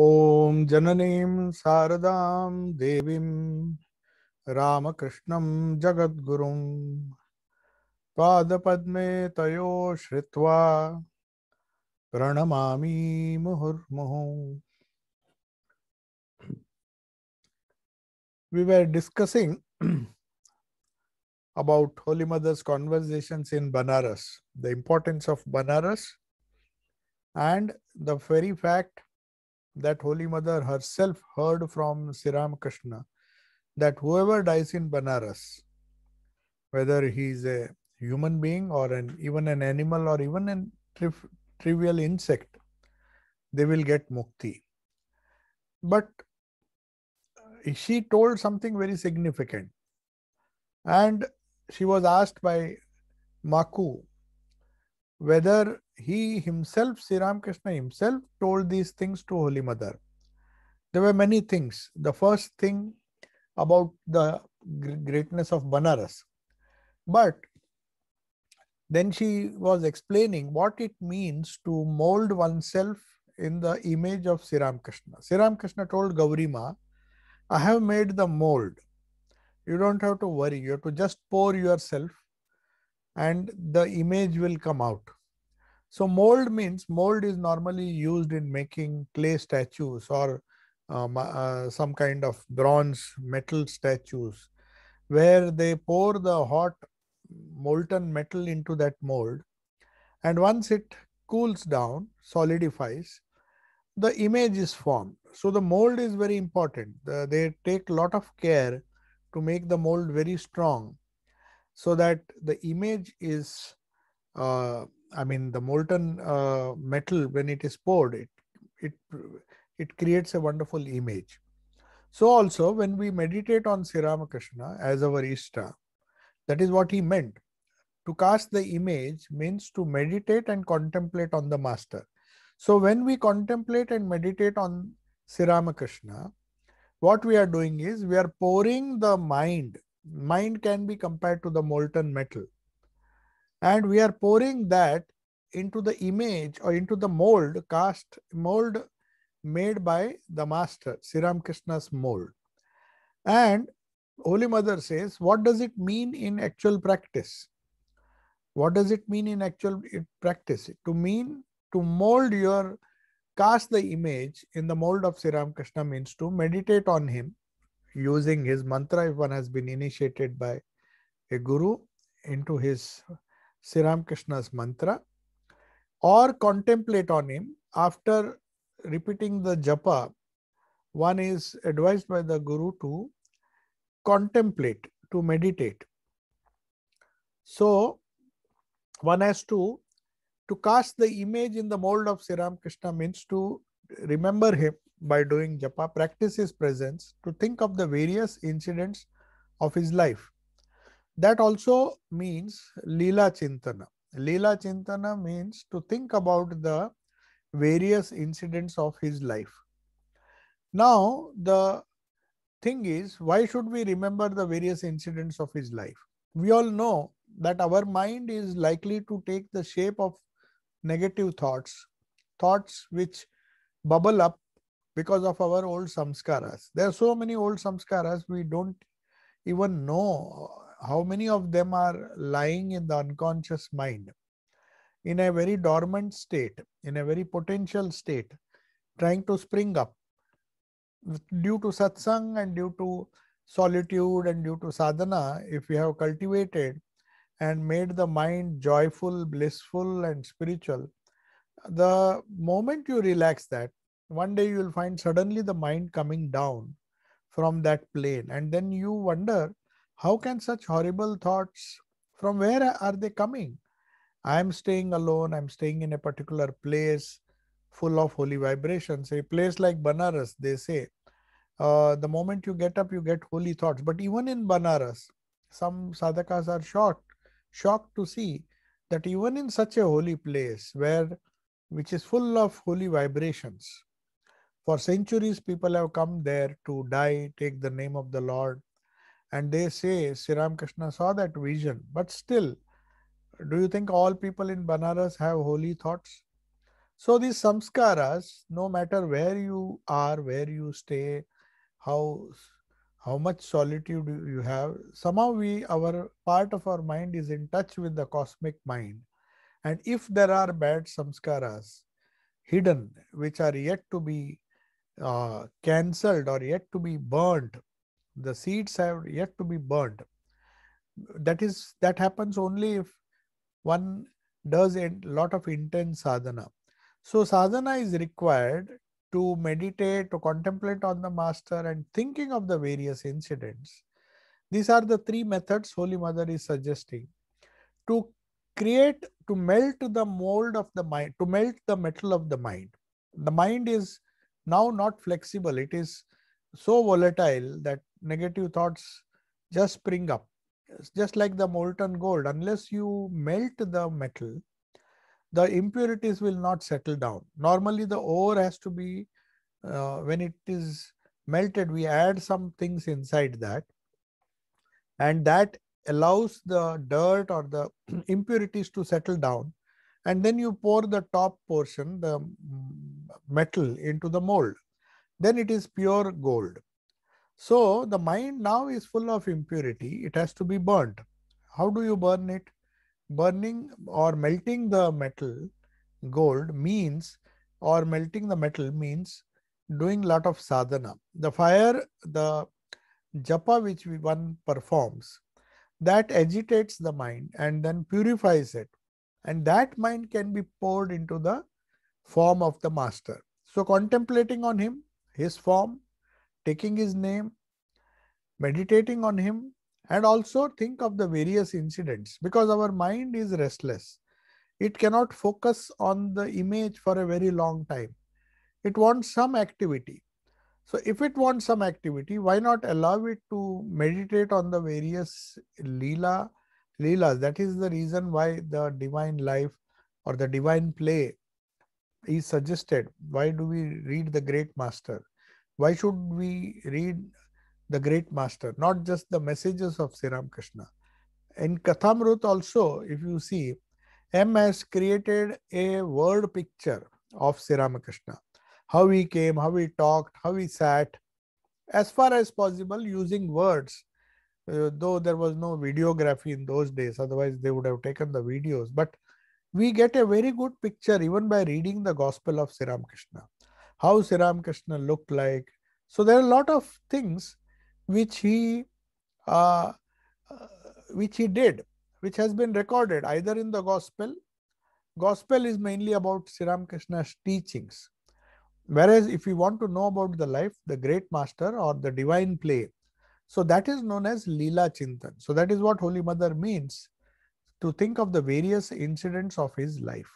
ॐ जननी शारदा देवी रामकृष्ण जगद्गुरुं पादपद्मे तयो श्रित्वा प्रणमामि मुहुर्मुहुः we were discussing about Holy Mother's conversations in Banaras the importance of Banaras and the very fact that Holy Mother herself heard from Sri Ramakrishna that whoever dies in Banaras, whether he is a human being or an, even an animal or even a tri- trivial insect, they will get mukti. But she told something very significant. And she was asked by Maku, whether he himself, Sri Ramakrishna himself, told these things to Holy Mother. There were many things. The first thing about the greatness of Banaras. But then she was explaining what it means to mold oneself in the image of Sri Ramakrishna. Sri Ramakrishna told Gaurima, I have made the mold. You don't have to worry. You have to just pour yourself and the image will come out. So mold means mold is normally used in making clay statues or um, uh, some kind of bronze metal statues where they pour the hot molten metal into that mold and once it cools down solidifies the image is formed so the mold is very important the, they take lot of care to make the mold very strong so that the image is uh, i mean the molten uh, metal when it is poured it it it creates a wonderful image so also when we meditate on sri ramakrishna as our ishta that is what he meant to cast the image means to meditate and contemplate on the master so when we contemplate and meditate on sri ramakrishna what we are doing is we are pouring the mind mind can be compared to the molten metal and we are pouring that into the image or into the mold cast mold made by the master Ram krishna's mold and holy mother says what does it mean in actual practice what does it mean in actual practice to mean to mold your cast the image in the mold of Ram krishna means to meditate on him using his mantra if one has been initiated by a guru into his Sri Ramakrishna's mantra or contemplate on him after repeating the japa one is advised by the guru to contemplate to meditate so one has to to cast the image in the mold of Sri Ramakrishna means to remember him by doing japa, practice his presence to think of the various incidents of his life. That also means lila Chintana. Lila Chintana means to think about the various incidents of his life. Now, the thing is, why should we remember the various incidents of his life? We all know that our mind is likely to take the shape of negative thoughts, thoughts which bubble up because of our old samskaras. There are so many old samskaras, we don't even know how many of them are lying in the unconscious mind in a very dormant state, in a very potential state, trying to spring up due to satsang and due to solitude and due to sadhana. If we have cultivated and made the mind joyful, blissful, and spiritual, the moment you relax that, one day you will find suddenly the mind coming down from that plane and then you wonder how can such horrible thoughts from where are they coming i'm staying alone i'm staying in a particular place full of holy vibrations a place like banaras they say uh, the moment you get up you get holy thoughts but even in banaras some sadhakas are shocked shocked to see that even in such a holy place where which is full of holy vibrations for centuries, people have come there to die, take the name of the Lord. And they say Sri Ramakrishna saw that vision. But still, do you think all people in Banaras have holy thoughts? So, these samskaras, no matter where you are, where you stay, how how much solitude you have somehow we our part of our mind is in touch with the cosmic mind and if there are bad samskaras hidden which are yet to be uh, cancelled or yet to be burned. The seeds have yet to be burned. That is that happens only if one does a lot of intense sadhana. So sadhana is required to meditate, to contemplate on the master and thinking of the various incidents. These are the three methods Holy Mother is suggesting to create, to melt the mold of the mind, to melt the metal of the mind. The mind is now not flexible. It is so volatile that negative thoughts just spring up. It's just like the molten gold, unless you melt the metal, the impurities will not settle down. Normally, the ore has to be, uh, when it is melted, we add some things inside that, and that allows the dirt or the impurities to settle down and then you pour the top portion, the mm, metal into the mold. Then it is pure gold. So the mind now is full of impurity. It has to be burnt. How do you burn it? Burning or melting the metal gold means, or melting the metal means doing lot of sadhana. The fire, the japa which one performs, that agitates the mind and then purifies it and that mind can be poured into the form of the master. So, contemplating on him, his form, taking his name, meditating on him, and also think of the various incidents because our mind is restless. It cannot focus on the image for a very long time. It wants some activity. So, if it wants some activity, why not allow it to meditate on the various lila Leelas. That is the reason why the divine life or the divine play is suggested. Why do we read the great master? Why should we read the great master? Not just the messages of Sri Ramakrishna. In Kathamrut also, if you see, M has created a word picture of Sri Ramakrishna. How he came, how he talked, how he sat, as far as possible using words uh, though there was no videography in those days otherwise they would have taken the videos but we get a very good picture even by reading the gospel of sri ramakrishna how sri ramakrishna looked like so there are a lot of things which he uh, uh, which he did which has been recorded either in the gospel gospel is mainly about sri ramakrishna's teachings whereas if you want to know about the life the great master or the divine play so that is known as Leela Chintan. So that is what Holy Mother means to think of the various incidents of his life.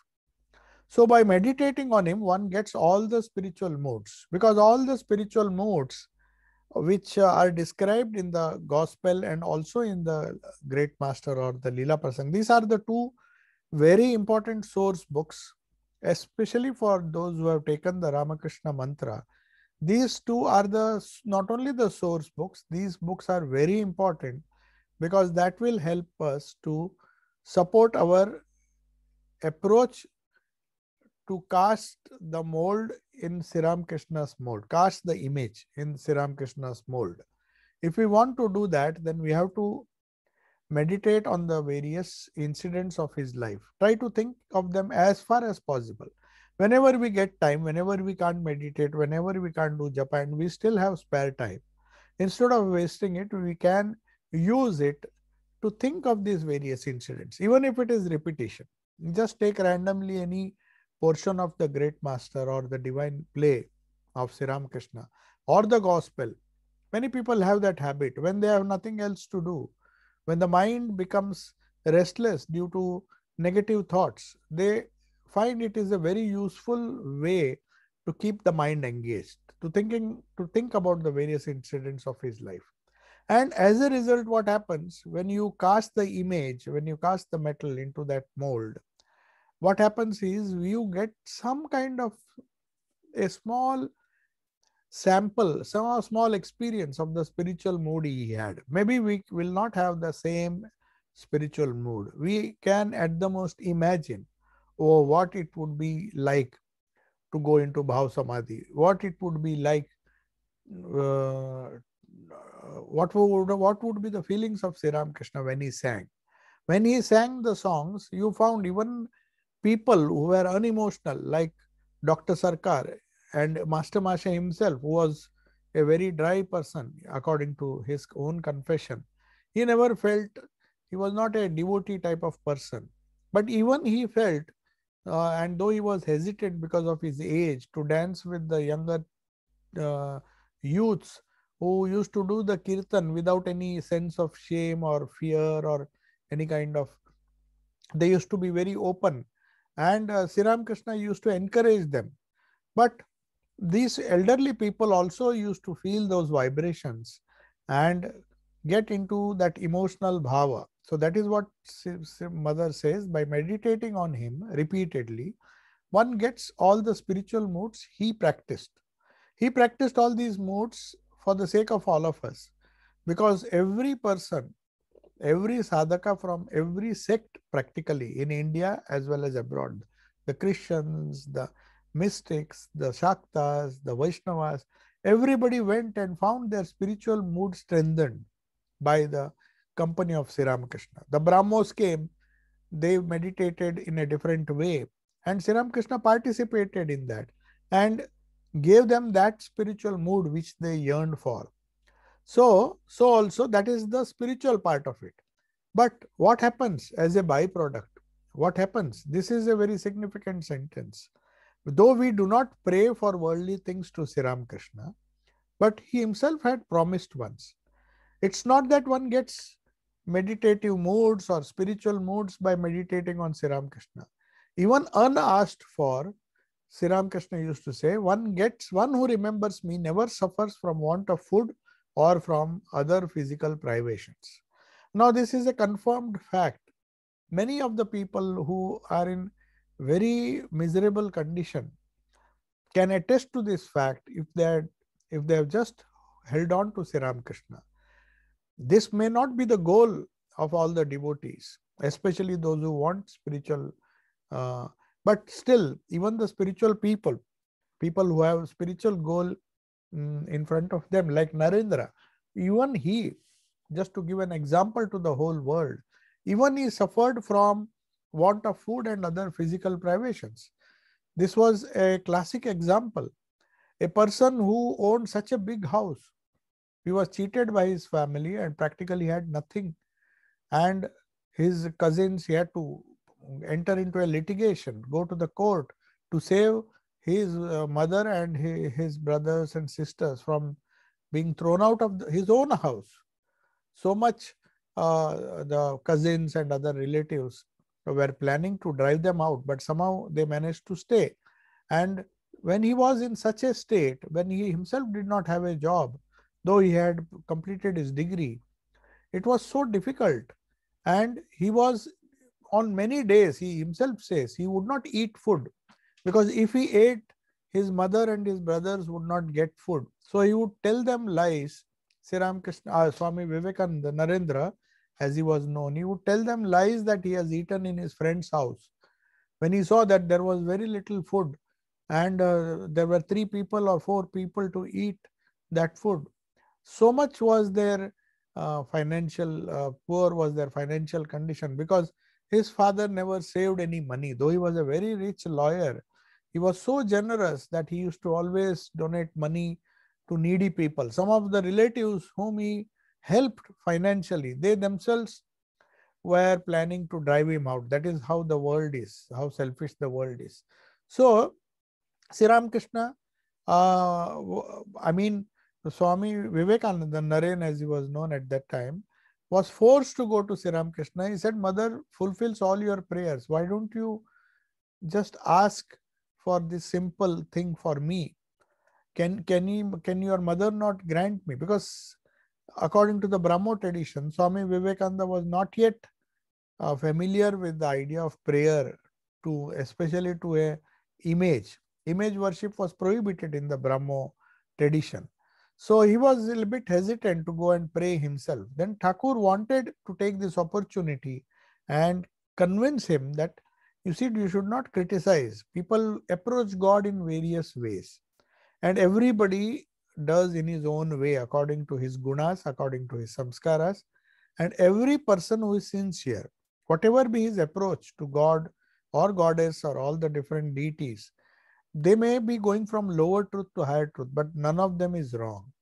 So by meditating on him, one gets all the spiritual modes because all the spiritual modes which uh, are described in the gospel and also in the great master or the Leela Prasang. These are the two very important source books, especially for those who have taken the Ramakrishna mantra these two are the not only the source books these books are very important because that will help us to support our approach to cast the mold in Siram Krishna's mold, cast the image in Siram Krishna's mold. If we want to do that, then we have to meditate on the various incidents of his life. Try to think of them as far as possible whenever we get time, whenever we can't meditate, whenever we can't do japa, and we still have spare time, instead of wasting it, we can use it to think of these various incidents, even if it is repetition. Just take randomly any portion of the great master or the divine play of Sri Ramakrishna or the gospel. Many people have that habit when they have nothing else to do, when the mind becomes restless due to negative thoughts, they find it is a very useful way to keep the mind engaged to thinking to think about the various incidents of his life and as a result what happens when you cast the image when you cast the metal into that mold what happens is you get some kind of a small sample some small experience of the spiritual mood he had maybe we will not have the same spiritual mood we can at the most imagine or what it would be like to go into Bhav Samadhi, what it would be like, uh, what, would, what would be the feelings of Sri Ramakrishna when he sang. When he sang the songs, you found even people who were unemotional, like Dr. Sarkar and Master Masha himself, who was a very dry person, according to his own confession. He never felt, he was not a devotee type of person. But even he felt uh, and though he was hesitant because of his age to dance with the younger uh, youths who used to do the kirtan without any sense of shame or fear or any kind of they used to be very open and uh, siram krishna used to encourage them but these elderly people also used to feel those vibrations and get into that emotional bhava so that is what mother says by meditating on him repeatedly, one gets all the spiritual moods he practiced. He practiced all these moods for the sake of all of us because every person, every sadhaka from every sect practically in India as well as abroad, the Christians, the mystics, the Shaktas, the Vaishnavas, everybody went and found their spiritual mood strengthened by the company of Sri Ramakrishna. The Brahmos came, they meditated in a different way, and Sri Ramakrishna participated in that and gave them that spiritual mood which they yearned for. So, so also that is the spiritual part of it. But what happens as a byproduct? What happens? This is a very significant sentence. Though we do not pray for worldly things to Sri Ramakrishna, but he himself had promised once. It's not that one gets meditative moods or spiritual moods by meditating on Sri Ramakrishna. Even unasked for, Sri Ramakrishna used to say, one gets, one who remembers me never suffers from want of food or from other physical privations. Now, this is a confirmed fact. Many of the people who are in very miserable condition can attest to this fact if they if they have just held on to Sri Ramakrishna. Krishna this may not be the goal of all the devotees, especially those who want spiritual. Uh, but still, even the spiritual people, people who have spiritual goal um, in front of them, like Narendra, even he, just to give an example to the whole world, even he suffered from want of food and other physical privations. This was a classic example. A person who owned such a big house, he was cheated by his family and practically had nothing. And his cousins, he had to enter into a litigation, go to the court to save his uh, mother and his brothers and sisters from being thrown out of his own house. So much uh, the cousins and other relatives were planning to drive them out, but somehow they managed to stay. And when he was in such a state, when he himself did not have a job, though he had completed his degree. It was so difficult, and he was on many days, he himself says, he would not eat food because if he ate, his mother and his brothers would not get food. So he would tell them lies. Sri Ramakrishna, uh, Swami Vivekananda, Narendra, as he was known, he would tell them lies that he has eaten in his friend's house. When he saw that there was very little food and uh, there were three people or four people to eat that food, so much was their uh, financial uh, poor was their financial condition because his father never saved any money though he was a very rich lawyer he was so generous that he used to always donate money to needy people some of the relatives whom he helped financially they themselves were planning to drive him out that is how the world is how selfish the world is so sri ramakrishna uh, i mean Swami Vivekananda, Naren as he was known at that time, was forced to go to Sri Ramakrishna. He said, Mother fulfills all your prayers. Why don't you just ask for this simple thing for me? Can, can, he, can your mother not grant me? Because according to the Brahmo tradition, Swami Vivekananda was not yet uh, familiar with the idea of prayer to especially to a image. Image worship was prohibited in the Brahmo tradition. So he was a little bit hesitant to go and pray himself. Then Thakur wanted to take this opportunity and convince him that you see, you should not criticize. People approach God in various ways, and everybody does in his own way according to his gunas, according to his samskaras. And every person who is sincere, whatever be his approach to God or goddess or all the different deities, they may be going from lower truth to higher truth, but none of them is wrong.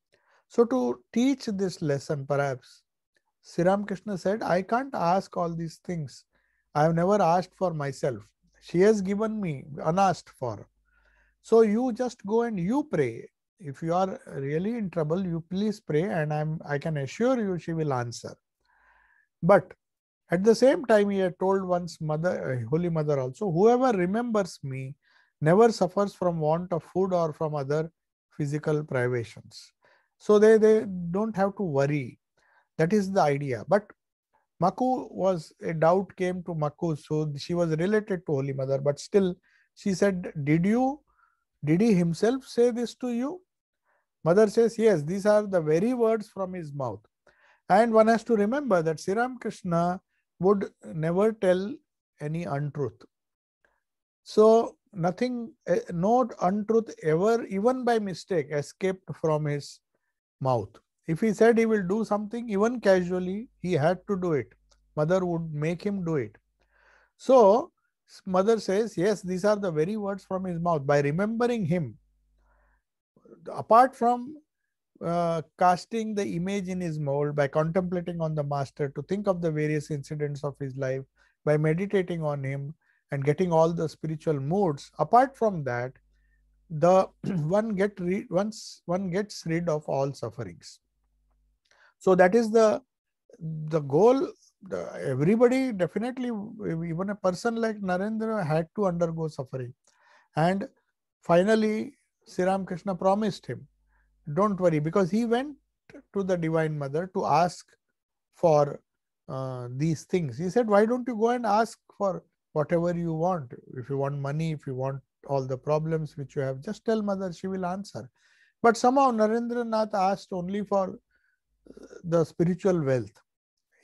So, to teach this lesson, perhaps, Sri Krishna said, I can't ask all these things. I have never asked for myself. She has given me unasked for. So, you just go and you pray. If you are really in trouble, you please pray, and I'm, I can assure you she will answer. But at the same time, he had told one's mother, eh, Holy Mother also, whoever remembers me never suffers from want of food or from other physical privations. So they, they don't have to worry. That is the idea. But Maku was a doubt came to Maku, so she was related to Holy Mother, but still she said, Did you did he himself say this to you? Mother says, Yes, these are the very words from his mouth. And one has to remember that Sri Krishna would never tell any untruth. So nothing, eh, no untruth ever, even by mistake, escaped from his mouth. If he said he will do something, even casually, he had to do it. Mother would make him do it. So, mother says, Yes, these are the very words from his mouth. By remembering him, apart from uh, casting the image in his mold, by contemplating on the master, to think of the various incidents of his life, by meditating on him, and getting all the spiritual modes apart from that the one get re, once one gets rid of all sufferings so that is the the goal the, everybody definitely even a person like narendra had to undergo suffering and finally sri ramakrishna promised him don't worry because he went to the divine mother to ask for uh, these things he said why don't you go and ask for whatever you want. If you want money, if you want all the problems which you have, just tell mother, she will answer. But somehow Narendranath asked only for uh, the spiritual wealth.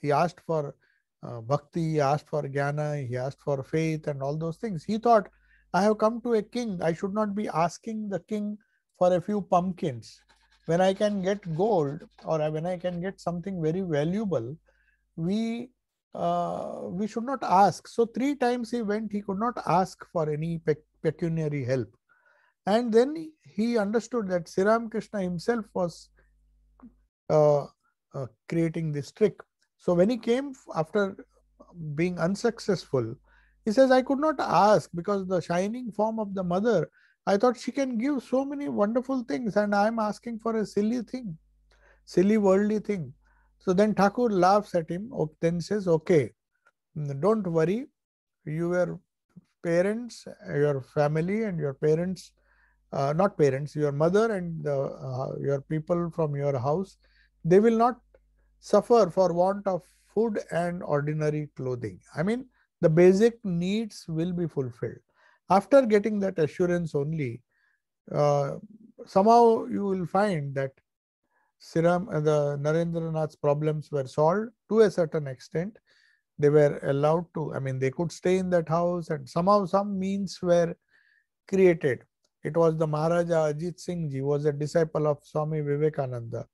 He asked for uh, bhakti, he asked for jnana, he asked for faith and all those things. He thought, I have come to a king, I should not be asking the king for a few pumpkins. When I can get gold or when I can get something very valuable, we uh, we should not ask. So, three times he went, he could not ask for any pec- pecuniary help. And then he understood that Sri Ramakrishna himself was uh, uh, creating this trick. So, when he came after being unsuccessful, he says, I could not ask because the shining form of the mother, I thought she can give so many wonderful things, and I'm asking for a silly thing, silly worldly thing. So then Thakur laughs at him, then says, Okay, don't worry, your parents, your family, and your parents, uh, not parents, your mother and the, uh, your people from your house, they will not suffer for want of food and ordinary clothing. I mean, the basic needs will be fulfilled. After getting that assurance only, uh, somehow you will find that Siram, uh, the Narendranath's problems were solved to a certain extent. They were allowed to, I mean, they could stay in that house and somehow some means were created. It was the Maharaja Ajit Singh Ji was a disciple of Swami Vivekananda,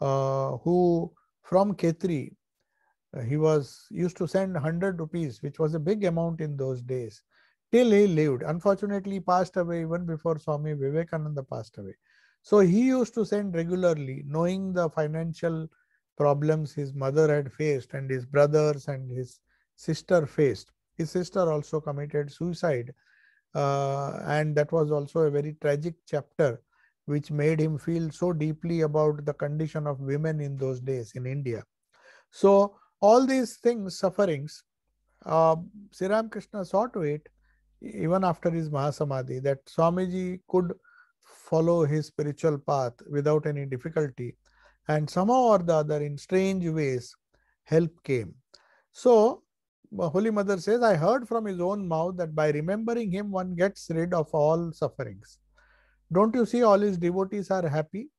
uh, who from Khetri, uh, he was used to send 100 rupees, which was a big amount in those days, till he lived. Unfortunately, he passed away even before Swami Vivekananda passed away. So he used to send regularly, knowing the financial problems his mother had faced and his brothers and his sister faced. His sister also committed suicide, uh, and that was also a very tragic chapter which made him feel so deeply about the condition of women in those days in India. So, all these things, sufferings, uh, Sri Ramakrishna saw to it, even after his Mahasamadhi, that Swamiji could follow his spiritual path without any difficulty. And somehow or the other, in strange ways, help came. So, Holy Mother says, I heard from his own mouth that by remembering him, one gets rid of all sufferings. Don't you see, all his devotees are happy?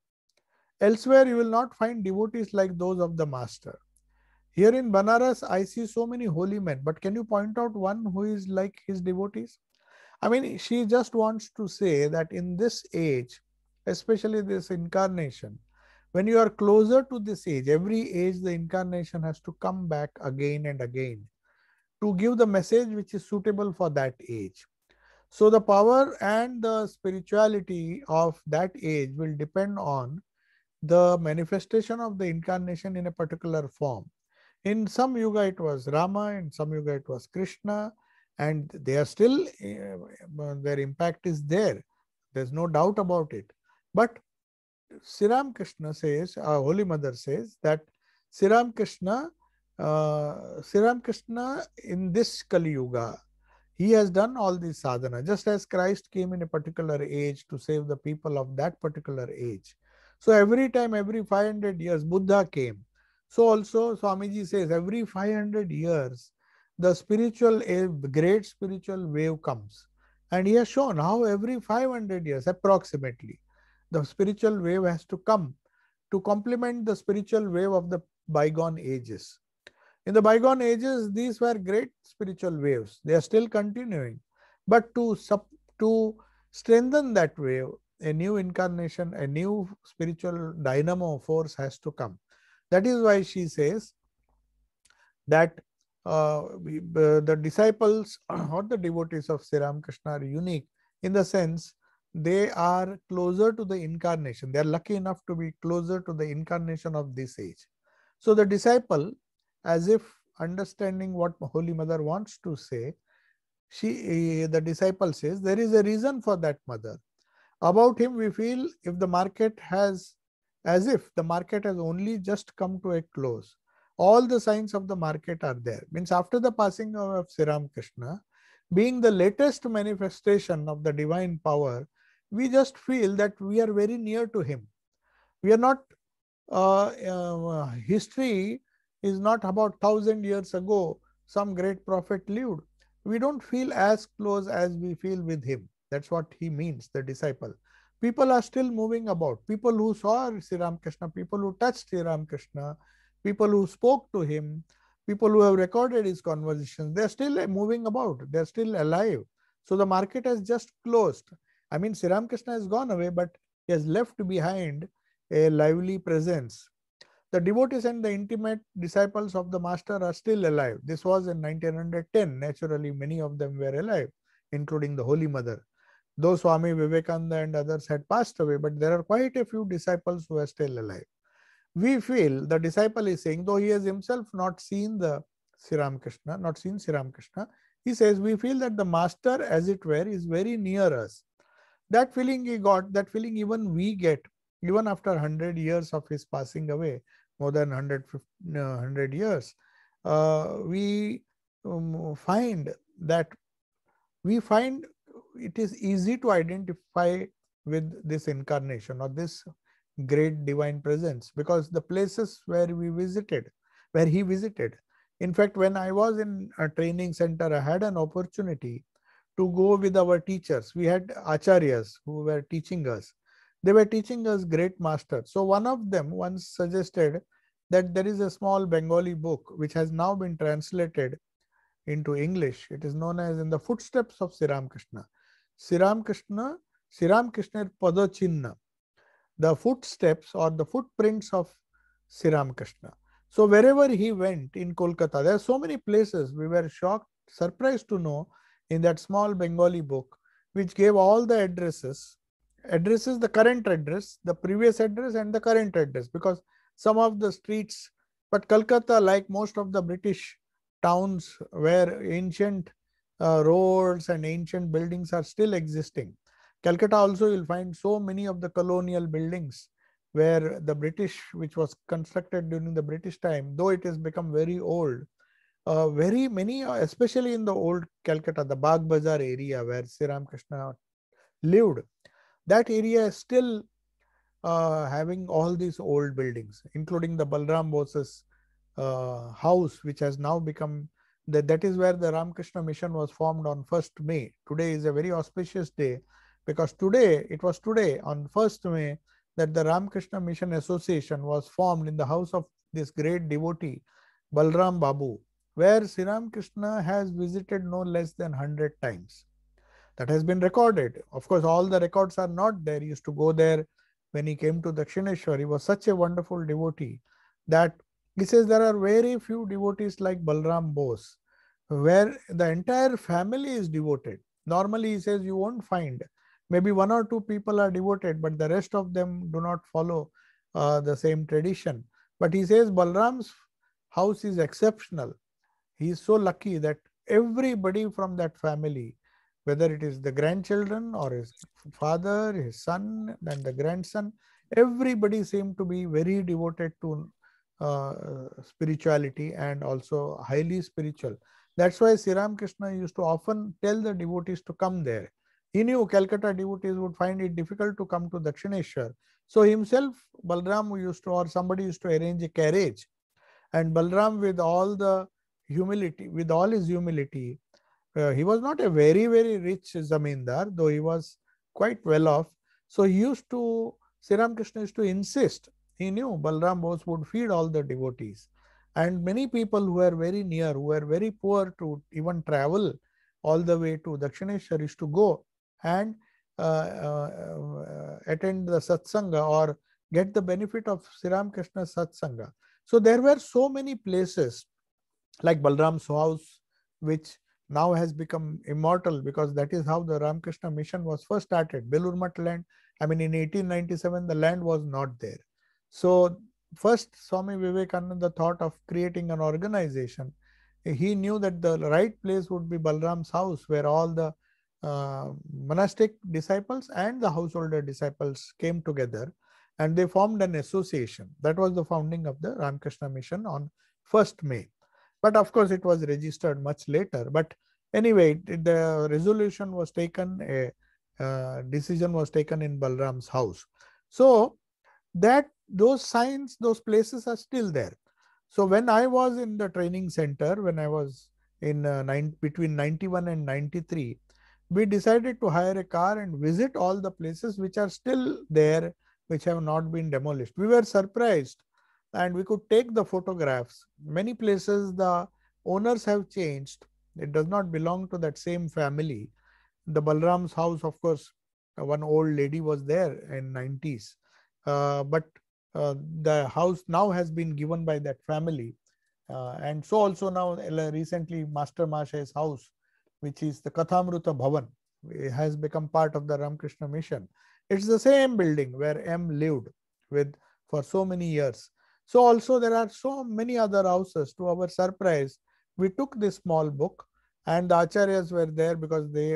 Elsewhere, you will not find devotees like those of the Master. Here in Banaras, I see so many holy men, but can you point out one who is like his devotees? I mean, she just wants to say that in this age, especially this incarnation, when you are closer to this age, every age the incarnation has to come back again and again to give the message which is suitable for that age. So, the power and the spirituality of that age will depend on the manifestation of the incarnation in a particular form. In some yuga, it was Rama, in some yuga, it was Krishna, and they are still eh, eh, their impact is there there's no doubt about it but siram krishna says our uh, holy mother says that siram krishna uh, siram krishna in this kali yuga he has done all these sadhana just as christ came in a particular age to save the people of that particular age so every time every 500 years buddha came so also swamiji says every 500 years the spiritual great spiritual wave comes and he has shown how every 500 years approximately the spiritual wave has to come to complement the spiritual wave of the bygone ages in the bygone ages these were great spiritual waves they are still continuing but to sub, to strengthen that wave a new incarnation a new spiritual dynamo force has to come that is why she says that uh, we, the disciples or the devotees of Sri Ramakrishna are unique in the sense they are closer to the incarnation. They are lucky enough to be closer to the incarnation of this age. So the disciple, as if understanding what Holy Mother wants to say, she eh, the disciple says there is a reason for that mother. About him, we feel if the market has, as if the market has only just come to a close all the signs of the market are there. Means after the passing of Sri Ramakrishna, being the latest manifestation of the divine power, we just feel that we are very near to him. We are not, uh, uh, history is not about thousand years ago, some great prophet lived. We don't feel as close as we feel with him. That's what he means, the disciple. People are still moving about. People who saw Sri Ramakrishna, people who touched Sri Ramakrishna, people who spoke to him, people who have recorded his conversations, they're still moving about, they're still alive. So the market has just closed. I mean, Sri Ramakrishna has gone away, but he has left behind a lively presence. The devotees and the intimate disciples of the master are still alive. This was in 1910. Naturally, many of them were alive, including the Holy Mother. Though Swami Vivekananda and others had passed away, but there are quite a few disciples who are still alive we feel the disciple is saying, though he has himself not seen the Sri Ramakrishna, not seen Sri Ramakrishna, he says, we feel that the master, as it were, is very near us. That feeling he got, that feeling even we get, even after 100 years of his passing away, more than 100, 100 uh, years, uh, we um, find that we find it is easy to identify with this incarnation or this great divine presence because the places where we visited where he visited in fact when i was in a training center i had an opportunity to go with our teachers we had acharyas who were teaching us they were teaching us great masters so one of them once suggested that there is a small bengali book which has now been translated into english it is known as in the footsteps of sri ramakrishna sri ramakrishna sri ramakrishna Padachinna the footsteps or the footprints of Sri Ramakrishna. So wherever he went in Kolkata, there are so many places we were shocked, surprised to know in that small Bengali book, which gave all the addresses, addresses the current address, the previous address and the current address, because some of the streets, but Kolkata, like most of the British towns where ancient uh, roads and ancient buildings are still existing. Calcutta also you'll find so many of the colonial buildings where the British, which was constructed during the British time, though it has become very old, uh, very many, uh, especially in the old Calcutta, the Bagh Bazar area where Sri Ramakrishna lived, that area is still uh, having all these old buildings, including the Balram Bose's uh, house, which has now become the, that is where the Ramakrishna Mission was formed on 1st May. Today is a very auspicious day because today, it was today on 1st May that the ramkrishna Mission Association was formed in the house of this great devotee, Balram Babu, where Sri Krishna has visited no less than 100 times. That has been recorded. Of course, all the records are not there. He used to go there when he came to Dakshineshwar. He was such a wonderful devotee that he says there are very few devotees like Balram Bose, where the entire family is devoted. Normally, he says you won't find maybe one or two people are devoted but the rest of them do not follow uh, the same tradition but he says balram's house is exceptional he is so lucky that everybody from that family whether it is the grandchildren or his father his son and the grandson everybody seemed to be very devoted to uh, spirituality and also highly spiritual that's why sri ramakrishna used to often tell the devotees to come there he knew Calcutta devotees would find it difficult to come to Dakshineshwar. So himself, Balram used to, or somebody used to arrange a carriage. And Balram, with all the humility, with all his humility, uh, he was not a very, very rich zamindar, though he was quite well off. So he used to, Sri Krishna used to insist. He knew Balram Bose would feed all the devotees. And many people who were very near, who were very poor to even travel all the way to Dakshineshwar used to go and uh, uh, attend the satsanga or get the benefit of Sri Ramakrishna Satsanga. So there were so many places like Balram's house, which now has become immortal because that is how the Ramakrishna mission was first started. Belurmat land, I mean, in 1897, the land was not there. So, first Swami Vivekananda thought of creating an organization. He knew that the right place would be Balram's house, where all the uh, monastic disciples and the householder disciples came together and they formed an association. That was the founding of the Ramakrishna Mission on 1st May. But of course, it was registered much later. But anyway, the resolution was taken, a uh, decision was taken in Balram's house. So that those signs, those places are still there. So when I was in the training center, when I was in uh, nine, between 91 and 93, we decided to hire a car and visit all the places which are still there, which have not been demolished. We were surprised and we could take the photographs. Many places the owners have changed. It does not belong to that same family. The Balram's house, of course, one old lady was there in 90s. Uh, but uh, the house now has been given by that family. Uh, and so also now uh, recently Master Masha's house which is the Kathamruta Bhavan, it has become part of the Ramakrishna Mission. It's the same building where M lived with for so many years. So also there are so many other houses. To our surprise, we took this small book, and the acharyas were there because they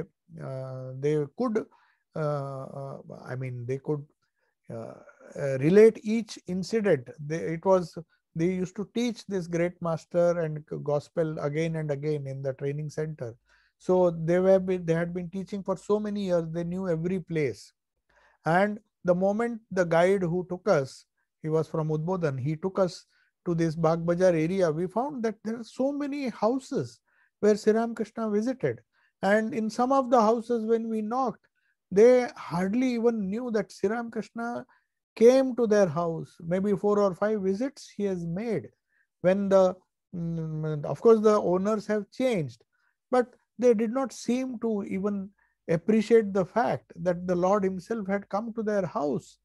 uh, they could, uh, uh, I mean, they could uh, relate each incident. They, it was they used to teach this great master and gospel again and again in the training center. So they were they had been teaching for so many years, they knew every place. And the moment the guide who took us, he was from Udbodhan, he took us to this Bagh Bajar area, we found that there are so many houses where Sri Krishna visited. And in some of the houses, when we knocked, they hardly even knew that Sri Krishna came to their house. Maybe four or five visits he has made. When the, mm, of course, the owners have changed, but they did not seem to even appreciate the fact that the Lord Himself had come to their house.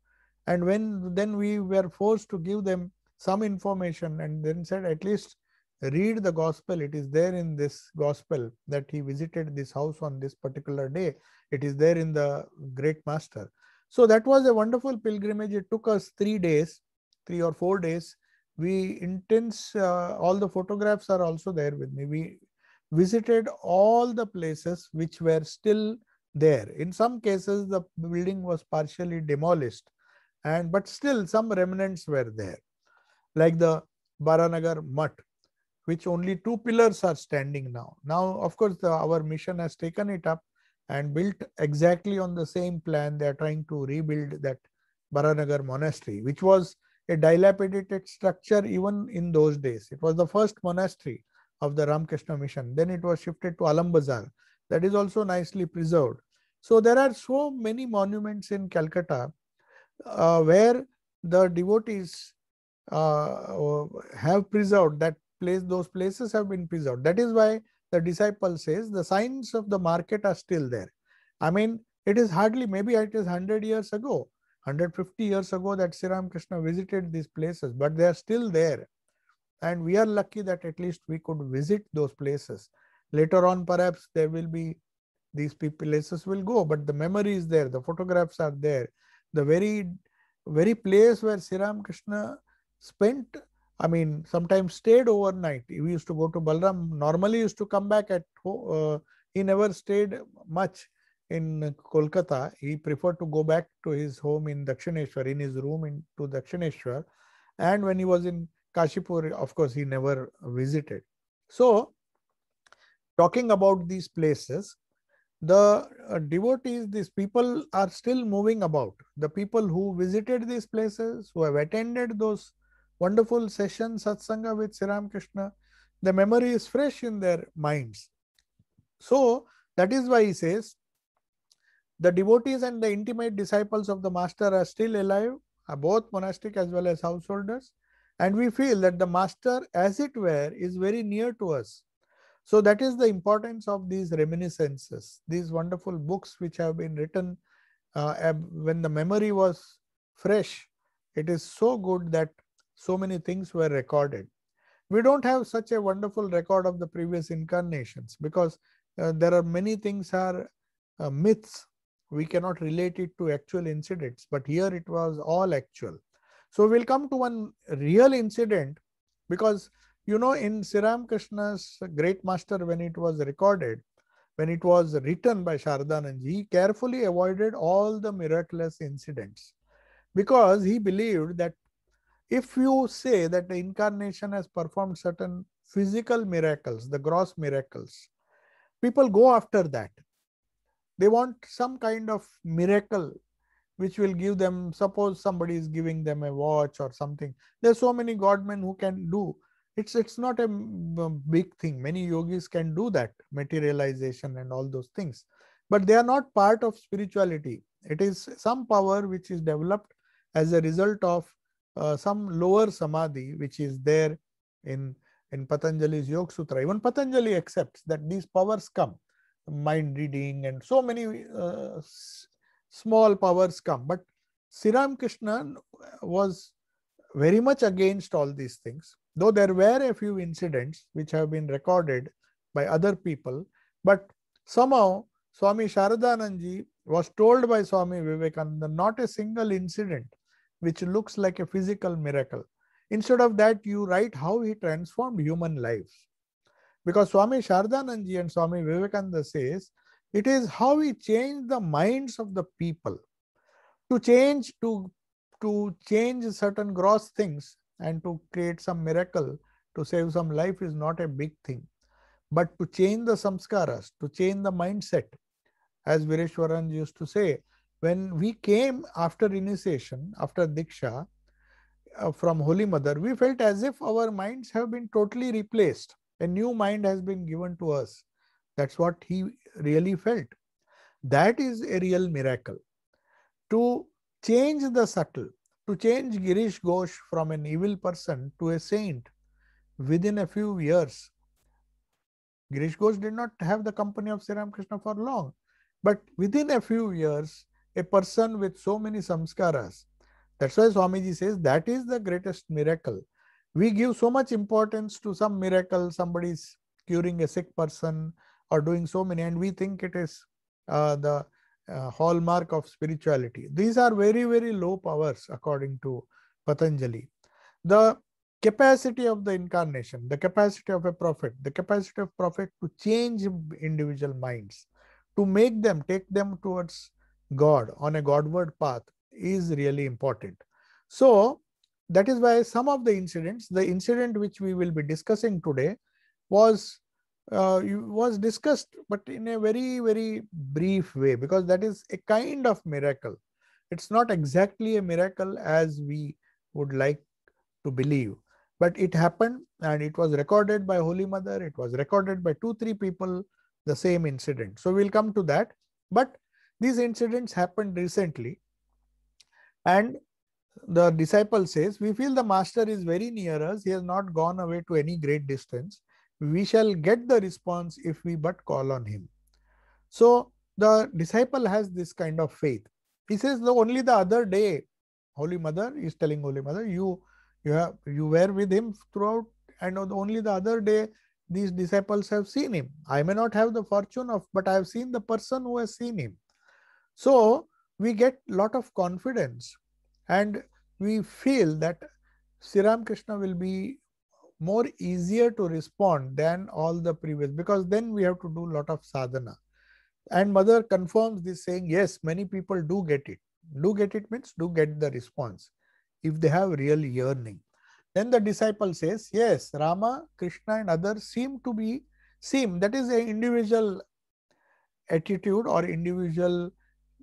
And when then we were forced to give them some information and then said, at least read the gospel. It is there in this gospel that He visited this house on this particular day. It is there in the Great Master. So that was a wonderful pilgrimage. It took us three days, three or four days. We intense, uh, all the photographs are also there with me. We visited all the places which were still there. In some cases, the building was partially demolished, and but still some remnants were there, like the Baranagar Mutt, which only two pillars are standing now. Now, of course, the, our mission has taken it up and built exactly on the same plan. They are trying to rebuild that Baranagar monastery, which was a dilapidated structure even in those days. It was the first monastery of the Ramakrishna Mission. Then it was shifted to Alam Bazar. That is also nicely preserved. So there are so many monuments in Calcutta uh, where the devotees uh, have preserved that place. Those places have been preserved. That is why the disciple says the signs of the market are still there. I mean, it is hardly maybe it is 100 years ago, 150 years ago that Sri Ramakrishna visited these places, but they are still there and we are lucky that at least we could visit those places later on perhaps there will be these people. places will go but the memory is there the photographs are there the very very place where Sri Krishna spent I mean, sometimes stayed overnight. We used to go to Balram. Normally, used to come back at. Uh, he never stayed much in Kolkata. He preferred to go back to his home in Dakshineshwar, in his room in to Dakshineshwar. And when he was in Kashipur, of course, he never visited. So, talking about these places, the uh, devotees, these people are still moving about. The people who visited these places, who have attended those wonderful sessions, satsanga with Sri Ramakrishna, the memory is fresh in their minds. So, that is why he says, the devotees and the intimate disciples of the master are still alive, are both monastic as well as householders and we feel that the master as it were is very near to us so that is the importance of these reminiscences these wonderful books which have been written uh, when the memory was fresh it is so good that so many things were recorded we don't have such a wonderful record of the previous incarnations because uh, there are many things are uh, myths we cannot relate it to actual incidents but here it was all actual so we'll come to one real incident because you know in Siram Krishna's Great Master when it was recorded, when it was written by Shardanand, he carefully avoided all the miraculous incidents because he believed that if you say that the incarnation has performed certain physical miracles, the gross miracles, people go after that. They want some kind of miracle which will give them suppose somebody is giving them a watch or something there's so many godmen who can do it's it's not mm, a big thing many yogis can do that materialization and all those things but they are not part of spirituality it is some power which is developed as a result of uh, some lower samadhi which is there in in patanjali's yoga sutra even patanjali accepts that these powers come mind reading and so many uh, small powers come. But Sri Krishnan was very much against all these things, though there were a few incidents which have been recorded by other people. But somehow Swami Sharadananji was told by Swami Vivekananda not a single incident which looks like a physical miracle. Instead of that, you write how he transformed human lives. Because Swami Sharadananji and Swami Vivekananda says it is how we change the minds of the people to change to to change certain gross things and to create some miracle to save some life is not a big thing. But to change the samskaras, to change the mindset, as Vireshwaran used to say, when we came after initiation, after Diksha, uh, from Holy Mother, we felt as if our minds have been totally replaced. A new mind has been given to us. That's what he really felt. That is a real miracle. To change the subtle, to change Girish Ghosh from an evil person to a saint within a few years. Girish Ghosh did not have the company of Sri Ramakrishna for long, but within a few years, a person with so many samskaras. That's why Swamiji says that is the greatest miracle. We give so much importance to some miracle, somebody's curing a sick person, or doing so many and we think it is uh, the uh, hallmark of spirituality these are very very low powers according to patanjali the capacity of the incarnation the capacity of a prophet the capacity of prophet to change individual minds to make them take them towards god on a godward path is really important so that is why some of the incidents the incident which we will be discussing today was uh, was discussed, but in a very, very brief way, because that is a kind of miracle. It's not exactly a miracle as we would like to believe, but it happened and it was recorded by Holy Mother, it was recorded by two, three people, the same incident. So we'll come to that. But these incidents happened recently, and the disciple says, We feel the master is very near us, he has not gone away to any great distance we shall get the response if we but call on him. So the disciple has this kind of faith. He says, no, only the other day, Holy Mother is telling Holy Mother, you you have you were with him throughout, and only the other day these disciples have seen him. I may not have the fortune of, but I have seen the person who has seen him. So we get lot of confidence, and we feel that Sri Ramakrishna will be more easier to respond than all the previous because then we have to do lot of sadhana and mother confirms this saying yes many people do get it do get it means do get the response if they have real yearning then the disciple says yes rama krishna and others seem to be seem that is an individual attitude or individual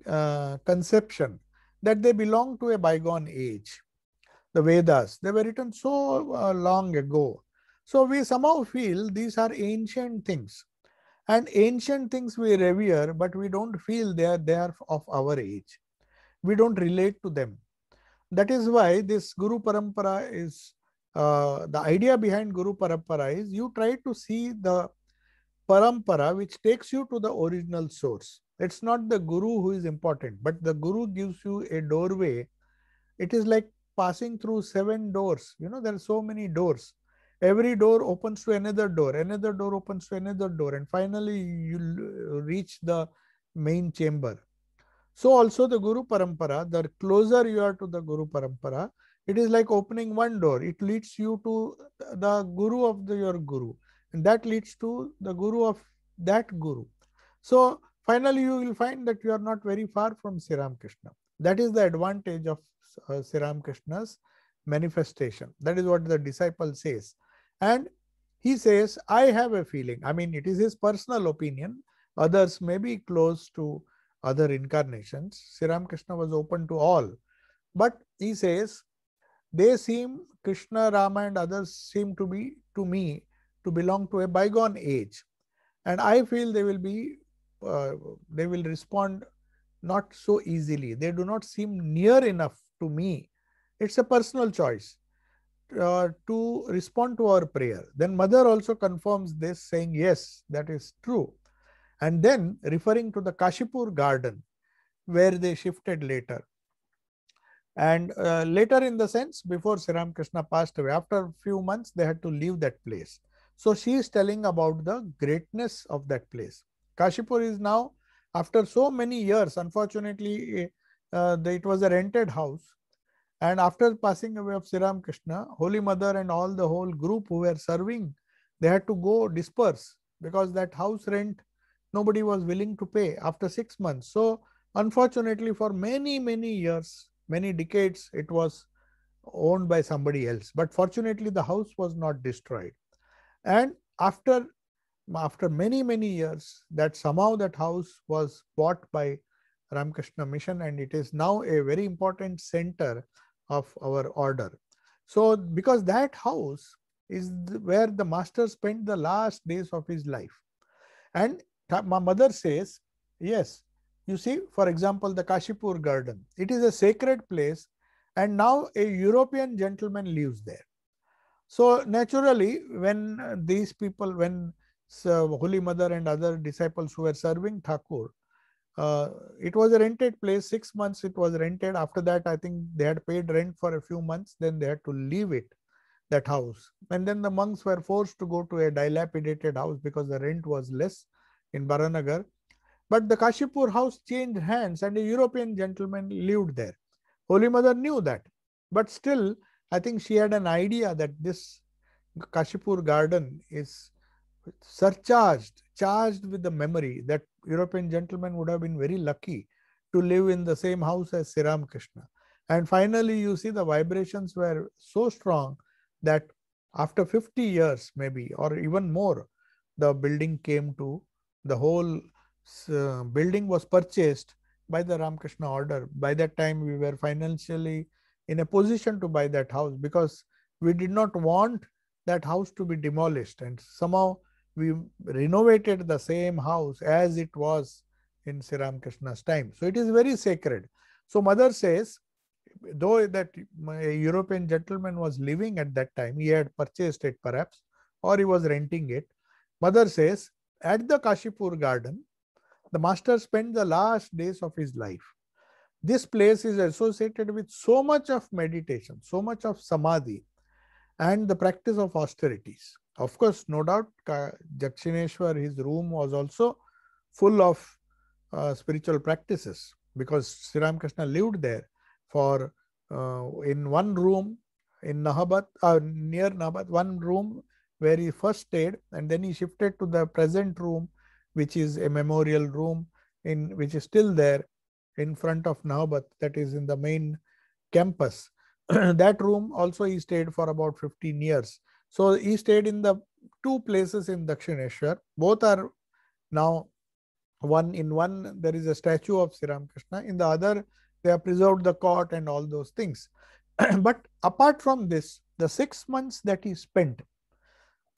uh, conception that they belong to a bygone age the Vedas. They were written so uh, long ago. So we somehow feel these are ancient things. And ancient things we revere, but we don't feel they are, they are of our age. We don't relate to them. That is why this Guru Parampara is, uh, the idea behind Guru Parampara is you try to see the Parampara which takes you to the original source. It's not the Guru who is important, but the Guru gives you a doorway. It is like passing through seven doors. You know, there are so many doors. Every door opens to another door, another door opens to another door, and finally you reach the main chamber. So, also the Guru Parampara, the closer you are to the Guru Parampara, it is like opening one door. It leads you to the Guru of the, your Guru, and that leads to the Guru of that Guru. So, finally, you will find that you are not very far from Sri Ramakrishna. That is the advantage of uh, Sri Ramakrishna's manifestation. That is what the disciple says. And he says, I have a feeling. I mean, it is his personal opinion. Others may be close to other incarnations. Sri Ramakrishna was open to all. But he says, they seem, Krishna, Rama, and others seem to be, to me, to belong to a bygone age. And I feel they will be, uh, they will respond not so easily. They do not seem near enough to me. It's a personal choice uh, to respond to our prayer. Then mother also confirms this saying, yes, that is true. And then referring to the Kashipur garden where they shifted later. And uh, later in the sense, before Sri Ramakrishna passed away, after a few months, they had to leave that place. So she is telling about the greatness of that place. Kashipur is now, after so many years, unfortunately, eh, uh, it was a rented house. And after passing away of Sri Ramakrishna, Holy Mother and all the whole group who were serving, they had to go disperse because that house rent nobody was willing to pay after six months. So, unfortunately, for many, many years, many decades, it was owned by somebody else. But fortunately, the house was not destroyed. And after after many many years that somehow that house was bought by Ramakrishna Mission, and it is now a very important center of our order. So, because that house is where the master spent the last days of his life. And my mother says, yes, you see, for example, the Kashipur garden, it is a sacred place, and now a European gentleman lives there. So, naturally, when uh, these people, when so Holy Mother and other disciples who were serving Thakur, uh, it was a rented place six months it was rented after that i think they had paid rent for a few months then they had to leave it that house and then the monks were forced to go to a dilapidated house because the rent was less in baranagar but the kashipur house changed hands and a european gentleman lived there holy mother knew that but still i think she had an idea that this kashipur garden is surcharged charged with the memory that European gentlemen would have been very lucky to live in the same house as Sri Ramakrishna. And finally, you see the vibrations were so strong that after 50 years, maybe, or even more, the building came to the whole uh, building was purchased by the Ramakrishna order. By that time, we were financially in a position to buy that house because we did not want that house to be demolished. And somehow we renovated the same house as it was in Sri Ramakrishna's time. So it is very sacred. So mother says, though that European gentleman was living at that time, he had purchased it perhaps, or he was renting it. Mother says, at the Kashipur garden, the master spent the last days of his life. This place is associated with so much of meditation, so much of samadhi, and the practice of austerities. Of course, no doubt, Jakshineshwar, his room was also full of uh, spiritual practices because Sri Ramakrishna lived there for uh, in one room in Nahabat, uh, near Nahabat, one room where he first stayed and then he shifted to the present room which is a memorial room in which is still there in front of Nahabat that is in the main campus. that room also he stayed for about 15 years so he stayed in the two places in Dakshineshwar. Both are now one in one there is a statue of Sri Ramakrishna. In the other they have preserved the court and all those things. but apart from this, the six months that he spent,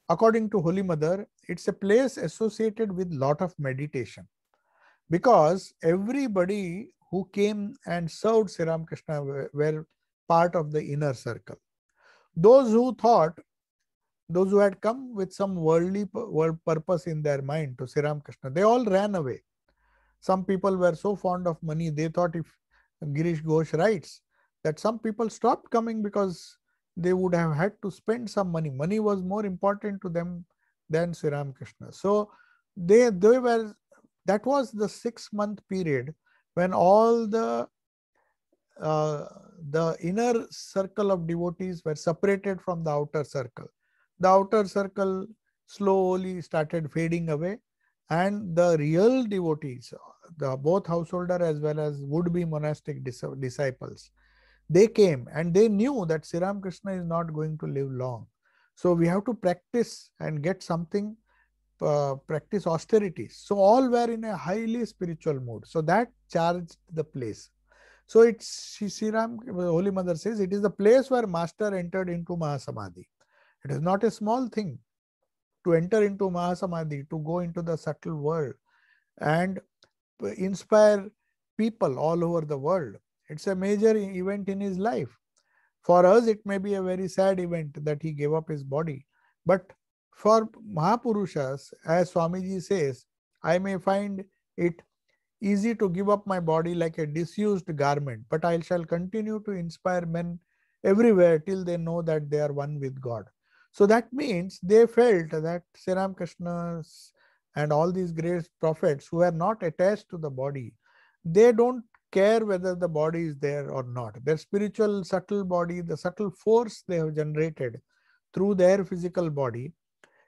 according to Holy Mother, it's a place associated with lot of meditation because everybody who came and served Sri Ramakrishna were, were part of the inner circle. Those who thought those who had come with some worldly world purpose in their mind to Sri Ramakrishna, they all ran away. Some people were so fond of money, they thought if Girish Ghosh writes that some people stopped coming because they would have had to spend some money. Money was more important to them than Sri Ramakrishna. So they, they were, that was the six month period when all the uh, the inner circle of devotees were separated from the outer circle the outer circle slowly started fading away and the real devotees the both householder as well as would be monastic dis- disciples they came and they knew that Sri Ramakrishna is not going to live long so we have to practice and get something uh, practice austerity so all were in a highly spiritual mood so that charged the place so it's Sri Ram, Holy Mother says it is the place where Master entered into Mahasamadhi. It is not a small thing to enter into Mahasamadhi, to go into the subtle world and inspire people all over the world. It's a major event in his life. For us, it may be a very sad event that he gave up his body. But for Mahapurushas, as Swamiji says, I may find it easy to give up my body like a disused garment, but I shall continue to inspire men everywhere till they know that they are one with God. So that means they felt that Sri Krishna's and all these great prophets who are not attached to the body, they don't care whether the body is there or not. Their spiritual subtle body, the subtle force they have generated through their physical body,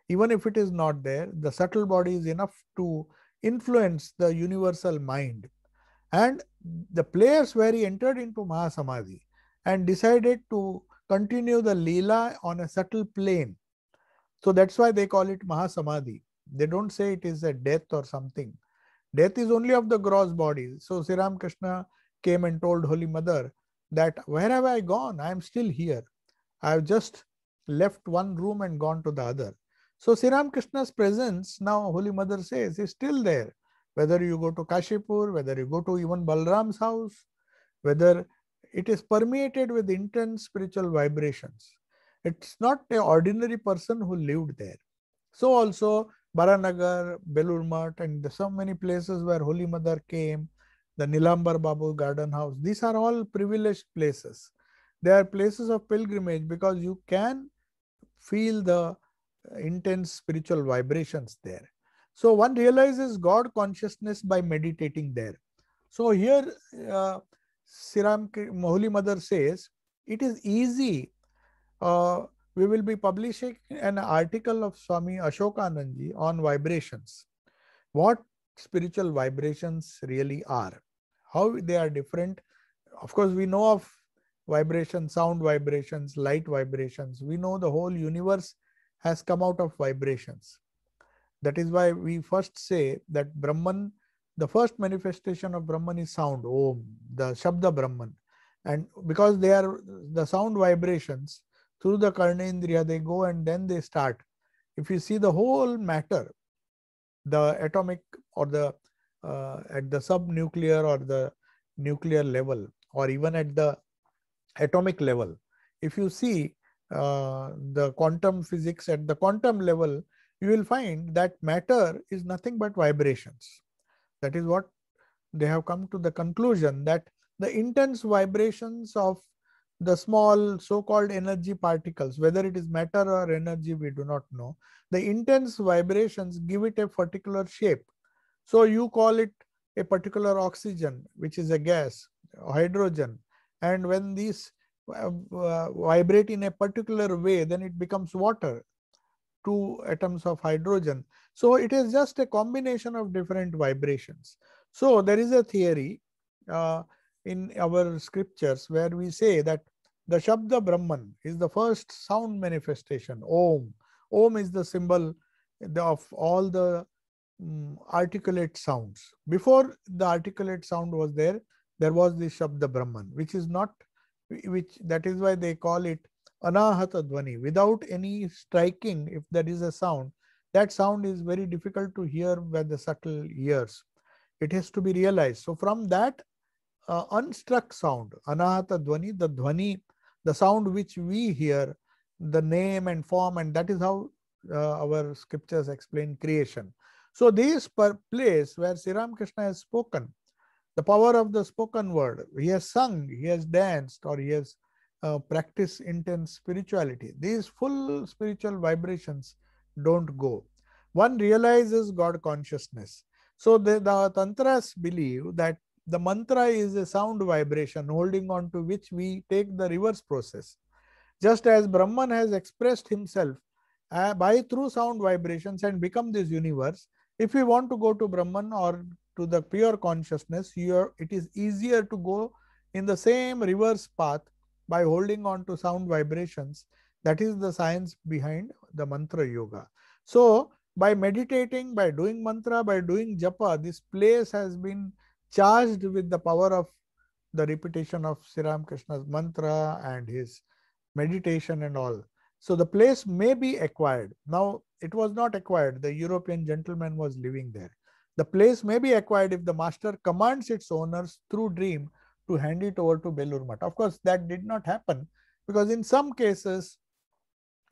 even if it is not there, the subtle body is enough to influence the universal mind. And the place where he entered into Mahasamadhi and decided to continue the lila on a subtle plane. So that's why they call it Mahasamadhi. They don't say it is a death or something. Death is only of the gross body. So Sri Ramakrishna came and told Holy Mother that where have I gone? I am still here. I have just left one room and gone to the other. So Sri Ramakrishna's presence now, Holy Mother says, is still there. Whether you go to Kashipur, whether you go to even Balram's house, whether it is permeated with intense spiritual vibrations. It's not an ordinary person who lived there. So also Baranagar, Belur Math, and the, so many places where Holy Mother came, the Nilambar Babu Garden House, these are all privileged places. They are places of pilgrimage because you can feel the uh, intense spiritual vibrations there. So one realizes God consciousness by meditating there. So here uh, Siram Holy Mother says, it is easy. Uh, we will be publishing an article of Swami Ashokananji on vibrations. What spiritual vibrations really are, how they are different. Of course, we know of vibrations, sound vibrations, light vibrations. We know the whole universe has come out of vibrations. That is why we first say that Brahman the first manifestation of Brahman is sound, Om, the Shabda Brahman. And because they are the sound vibrations through the karna indriya they go and then they start. If you see the whole matter, the atomic or the uh, at the subnuclear or the nuclear level, or even at the atomic level, if you see uh, the quantum physics at the quantum level, you will find that matter is nothing but vibrations that is what they have come to the conclusion that the intense vibrations of the small so-called energy particles, whether it is matter or energy, we do not know. The intense vibrations give it a particular shape. So you call it a particular oxygen, which is a gas, hydrogen. And when these uh, uh, vibrate in a particular way, then it becomes water two atoms of hydrogen. So it is just a combination of different vibrations. So there is a theory uh, in our scriptures where we say that the Shabda Brahman is the first sound manifestation, Om. Om is the symbol of all the um, articulate sounds. Before the articulate sound was there, there was the Shabda Brahman, which is not, which that is why they call it anahata dwani without any striking if there is a sound that sound is very difficult to hear by the subtle ears it has to be realized so from that uh, unstruck sound anahata dwani the dwani the sound which we hear the name and form and that is how uh, our scriptures explain creation so this place where Sri Ramakrishna has spoken, the power of the spoken word, he has sung, he has danced, or he has uh, practice intense spirituality, these full spiritual vibrations don't go. One realizes God consciousness. So the, the Tantras believe that the mantra is a sound vibration holding on to which we take the reverse process. Just as Brahman has expressed himself uh, by through sound vibrations and become this universe, if we want to go to Brahman or to the pure consciousness, are, it is easier to go in the same reverse path by holding on to sound vibrations. That is the science behind the mantra yoga. So, by meditating, by doing mantra, by doing japa, this place has been charged with the power of the repetition of Sri Ramakrishna's mantra and his meditation and all. So the place may be acquired. Now, it was not acquired. The European gentleman was living there. The place may be acquired if the master commands its owners through dream to hand it over to Bellur Mata. Of course, that did not happen because in some cases,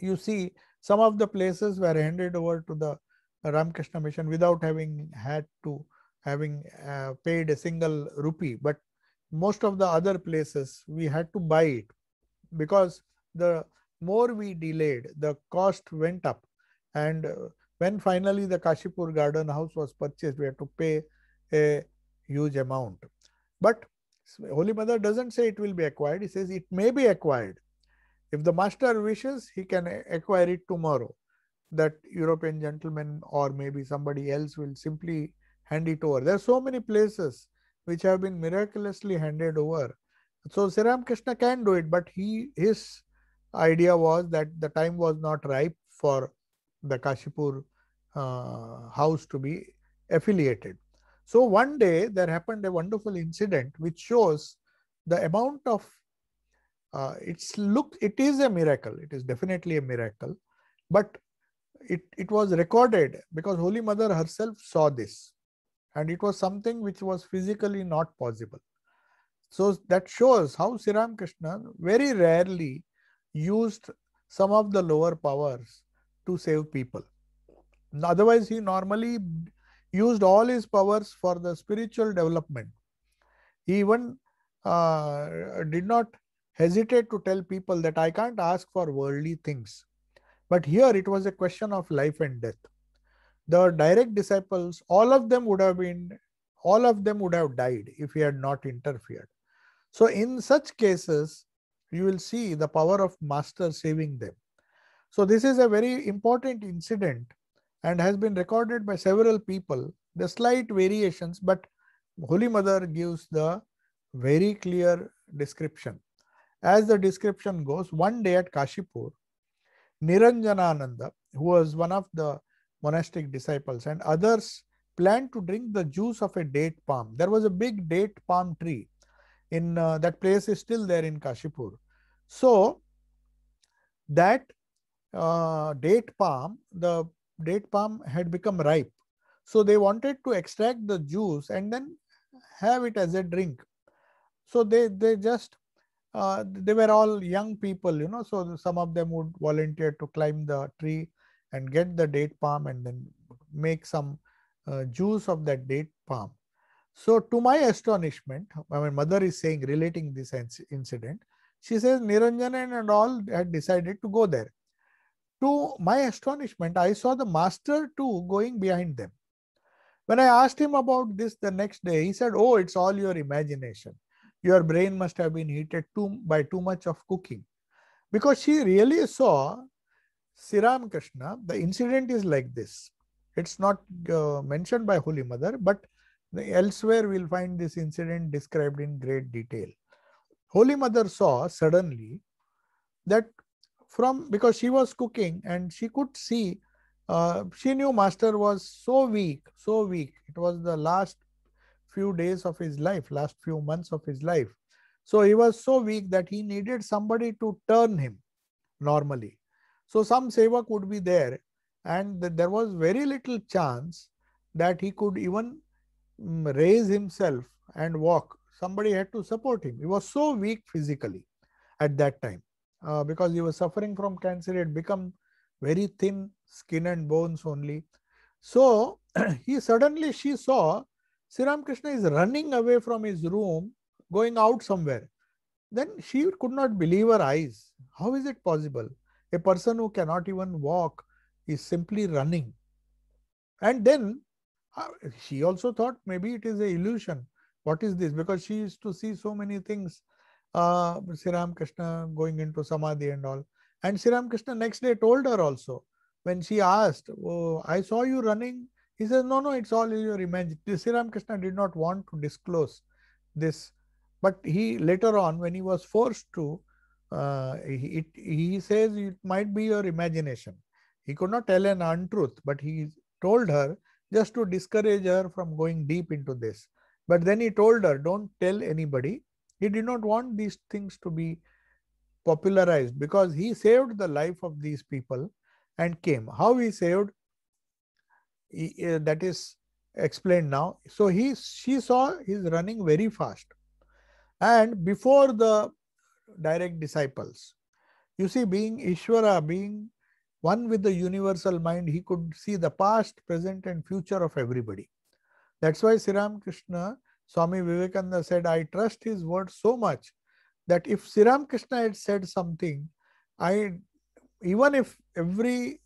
you see some of the places were handed over to the Ramakrishna Mission without having had to having uh, paid a single rupee. But most of the other places we had to buy it because the more we delayed, the cost went up. And when finally the Kashipur Garden House was purchased, we had to pay a huge amount. But Holy Mother doesn't say it will be acquired, he says it may be acquired. If the master wishes, he can acquire it tomorrow. That European gentleman or maybe somebody else will simply hand it over. There are so many places which have been miraculously handed over. So Sri Ramakrishna can do it, but he his idea was that the time was not ripe for the Kashipur uh, house to be affiliated. So one day there happened a wonderful incident which shows the amount of uh, it's look it is a miracle it is definitely a miracle but it it was recorded because holy mother herself saw this and it was something which was physically not possible so that shows how Sri Ramakrishna very rarely used some of the lower powers to save people otherwise he normally used all his powers for the spiritual development. He even uh, did not hesitate to tell people that I can't ask for worldly things. But here it was a question of life and death. The direct disciples, all of them would have been, all of them would have died if he had not interfered. So, in such cases, you will see the power of master saving them. So, this is a very important incident and has been recorded by several people. The slight variations, but Holy Mother gives the very clear description. As the description goes, one day at Kashipur, Niranjanananda, who was one of the monastic disciples, and others planned to drink the juice of a date palm. There was a big date palm tree in uh, that place is still there in Kashipur. So that uh, date palm, the date palm had become ripe. So they wanted to extract the juice and then have it as a drink. So they, they just, uh, they were all young people, you know, so some of them would volunteer to climb the tree and get the date palm and then make some uh, juice of that date palm. So to my astonishment, my mother is saying, relating this incident, she says Niranjanan and all had decided to go there. To my astonishment, I saw the master too going behind them. When I asked him about this the next day, he said, Oh, it's all your imagination. Your brain must have been heated too, by too much of cooking. Because she really saw Siram Krishna, the incident is like this. It's not uh, mentioned by Holy Mother, but elsewhere we'll find this incident described in great detail. Holy Mother saw suddenly that from because she was cooking and she could see uh, she knew master was so weak so weak it was the last few days of his life last few months of his life so he was so weak that he needed somebody to turn him normally so some sevak would be there and there was very little chance that he could even mm, raise himself and walk somebody had to support him he was so weak physically at that time uh, because he was suffering from cancer, he had become very thin, skin and bones only. So he suddenly she saw Sri Ramakrishna is running away from his room, going out somewhere. Then she could not believe her eyes. How is it possible? A person who cannot even walk is simply running. And then uh, she also thought maybe it is a illusion. What is this? Because she used to see so many things uh, Sri Ramakrishna going into Samadhi and all. And Sri Ramakrishna next day told her also, when she asked, oh, I saw you running. He says, no, no, it's all your imagination." Sri Ramakrishna did not want to disclose this. But he later on, when he was forced to, uh, it, he says it might be your imagination. He could not tell an untruth, but he told her just to discourage her from going deep into this. But then he told her, don't tell anybody he did not want these things to be popularized because he saved the life of these people and came. How he saved, he, uh, that is explained now. So he, she saw he's running very fast. And before the direct disciples, you see, being Ishvara, being one with the universal mind, he could see the past, present, and future of everybody. That's why Sri Ramakrishna Swami Vivekananda said, I trust his word so much that if Sri Ramakrishna had said something, I even if every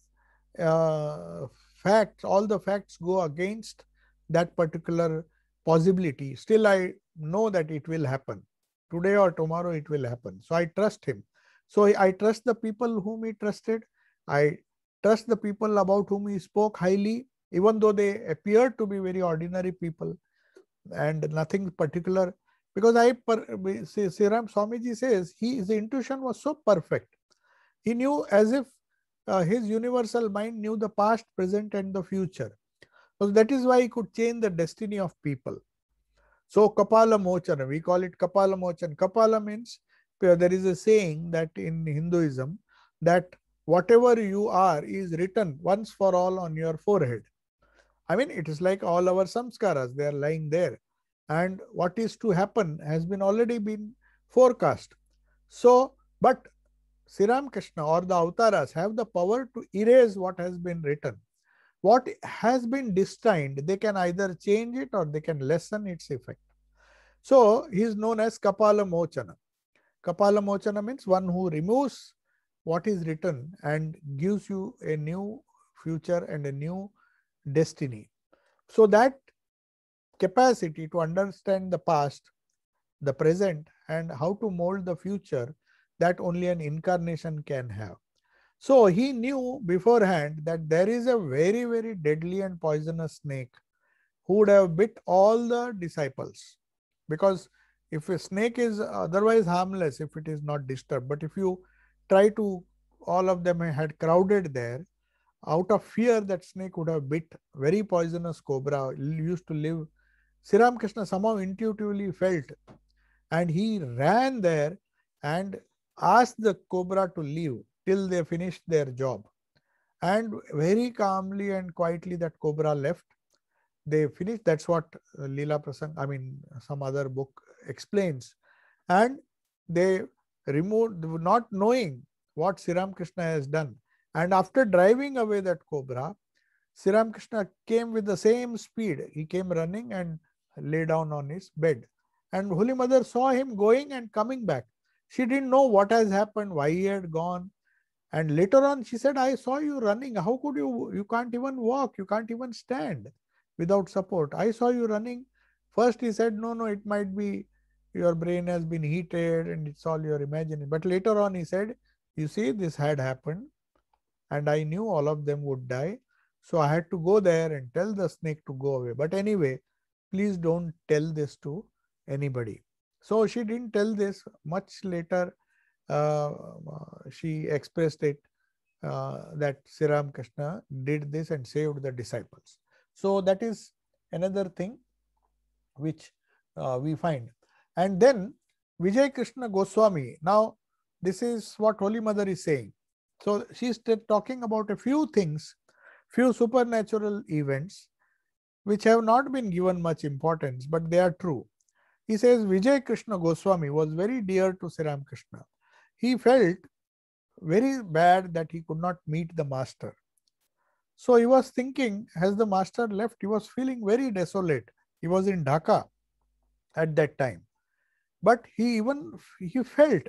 uh, fact, all the facts go against that particular possibility, still I know that it will happen. Today or tomorrow it will happen. So I trust him. So I trust the people whom he trusted. I trust the people about whom he spoke highly, even though they appeared to be very ordinary people and nothing particular. Because I, per, see, Ram Swamiji says he, his intuition was so perfect. He knew as if uh, his universal mind knew the past, present, and the future. So that is why he could change the destiny of people. So Kapala Mochana, we call it Kapala Mochana. Kapala means uh, there is a saying that in Hinduism that whatever you are is written once for all on your forehead. I mean, it is like all our samskaras, they are lying there. And what is to happen has been already been forecast. So, but Sri Krishna or the avatars have the power to erase what has been written. What has been destined, they can either change it or they can lessen its effect. So, he is known as Kapala Mochana. Kapala Mochana means one who removes what is written and gives you a new future and a new destiny. So that capacity to understand the past, the present, and how to mold the future that only an incarnation can have. So he knew beforehand that there is a very, very deadly and poisonous snake who would have bit all the disciples. Because if a snake is otherwise harmless, if it is not disturbed, but if you try to, all of them had crowded there, out of fear that snake would have bit very poisonous cobra used to live sri ramakrishna somehow intuitively felt and he ran there and asked the cobra to leave till they finished their job and very calmly and quietly that cobra left they finished that's what Lila prasang i mean some other book explains and they removed not knowing what sri ramakrishna has done and after driving away that cobra, Sri Ramakrishna came with the same speed. He came running and lay down on his bed. And Holy Mother saw him going and coming back. She didn't know what has happened, why he had gone. And later on, she said, I saw you running. How could you? You can't even walk. You can't even stand without support. I saw you running. First, he said, No, no, it might be your brain has been heated and it's all your imagination. But later on, he said, You see, this had happened and I knew all of them would die. So I had to go there and tell the snake to go away. But anyway, please don't tell this to anybody. So she didn't tell this. Much later, uh, she expressed it uh, that Sri Ramakrishna did this and saved the disciples. So that is another thing which uh, we find. And then Vijay Krishna Goswami. Now, this is what Holy Mother is saying. So she's talking about a few things, few supernatural events, which have not been given much importance, but they are true. He says Vijay Krishna Goswami was very dear to Sri Ramakrishna. He felt very bad that he could not meet the master. So he was thinking, has the master left? He was feeling very desolate. He was in Dhaka at that time. But he even he felt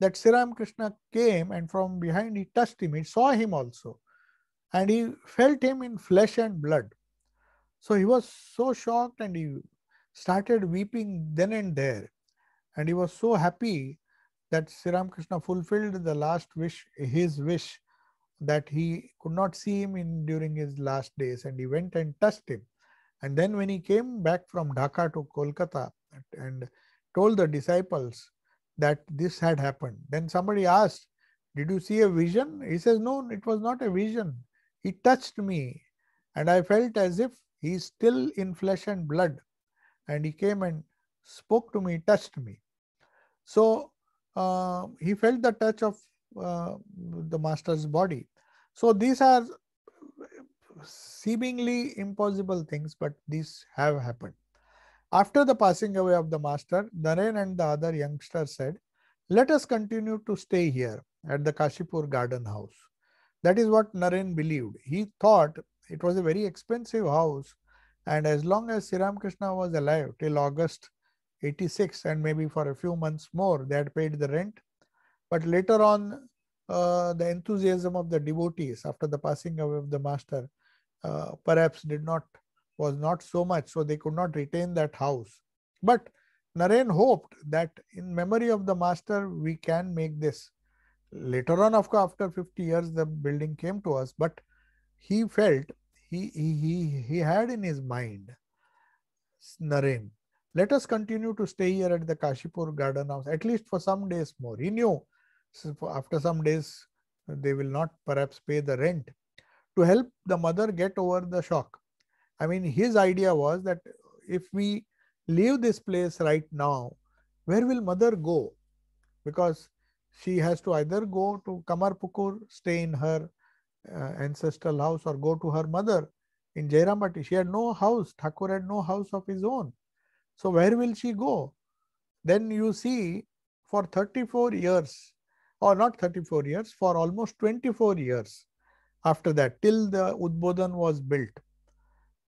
that Sri Ramakrishna came and from behind he touched him, he saw him also, and he felt him in flesh and blood. So he was so shocked and he started weeping then and there. And he was so happy that Sri Ramakrishna fulfilled the last wish, his wish that he could not see him in during his last days. And he went and touched him. And then when he came back from Dhaka to Kolkata and told the disciples, that this had happened. Then somebody asked, Did you see a vision? He says, No, it was not a vision. He touched me, and I felt as if he's still in flesh and blood. And he came and spoke to me, touched me. So uh, he felt the touch of uh, the master's body. So these are seemingly impossible things, but these have happened. After the passing away of the master, Naren and the other youngster said, Let us continue to stay here at the Kashipur garden house. That is what Naren believed. He thought it was a very expensive house, and as long as Sri Ramakrishna was alive till August 86 and maybe for a few months more, they had paid the rent. But later on, uh, the enthusiasm of the devotees after the passing away of the master uh, perhaps did not was not so much, so they could not retain that house. But Naren hoped that in memory of the master, we can make this. Later on, of course, after 50 years, the building came to us, but he felt he, he, he, he had in his mind Naren. Let us continue to stay here at the Kashipur Garden House, at least for some days more. He knew after some days they will not perhaps pay the rent to help the mother get over the shock. I mean, his idea was that if we leave this place right now, where will mother go? Because she has to either go to Kamarpukur, stay in her uh, ancestral house, or go to her mother in Jairamati. She had no house. Thakur had no house of his own. So, where will she go? Then you see, for 34 years, or not 34 years, for almost 24 years after that, till the Udbodhan was built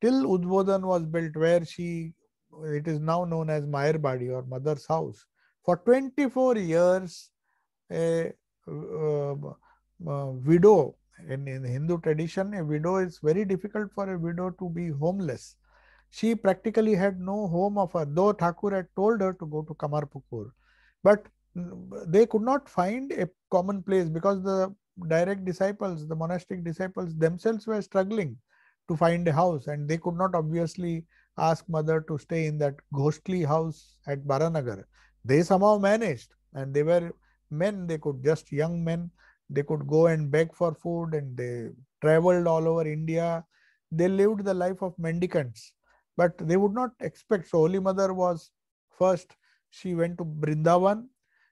till Udbodhan was built, where she it is now known as Maerbadi or Mother's House. For 24 years, a, uh, uh, widow in, in Hindu tradition, a widow is very difficult for a widow to be homeless. She practically had no home of her, though Thakur had told her to go to Kamarpukur. But they could not find a common place because the direct disciples, the monastic disciples themselves were struggling to find a house and they could not obviously ask mother to stay in that ghostly house at Baranagar. They somehow managed and they were men, they could just young men, they could go and beg for food and they traveled all over India. They lived the life of mendicants, but they would not expect. So, Holy Mother was first, she went to Brindavan.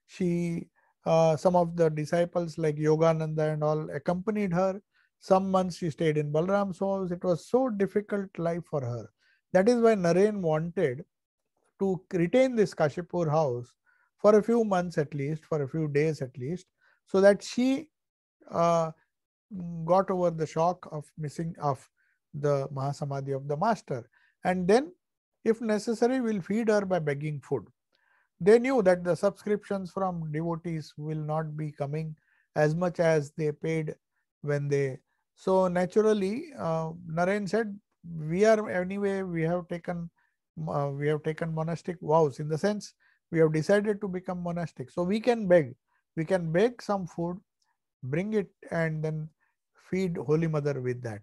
She, uh, some of the disciples like Yogananda and all accompanied her some months she stayed in Balram's house. It was so difficult life for her. That is why Naren wanted to retain this Kashipur house for a few months at least, for a few days at least, so that she uh, got over the shock of missing of the Mahasamadhi of the master. And then, if necessary, we'll feed her by begging food. They knew that the subscriptions from devotees will not be coming as much as they paid when they so naturally, uh, Naren said, we are anyway, we have taken uh, we have taken monastic vows in the sense we have decided to become monastic. So we can beg, we can beg some food, bring it and then feed Holy Mother with that.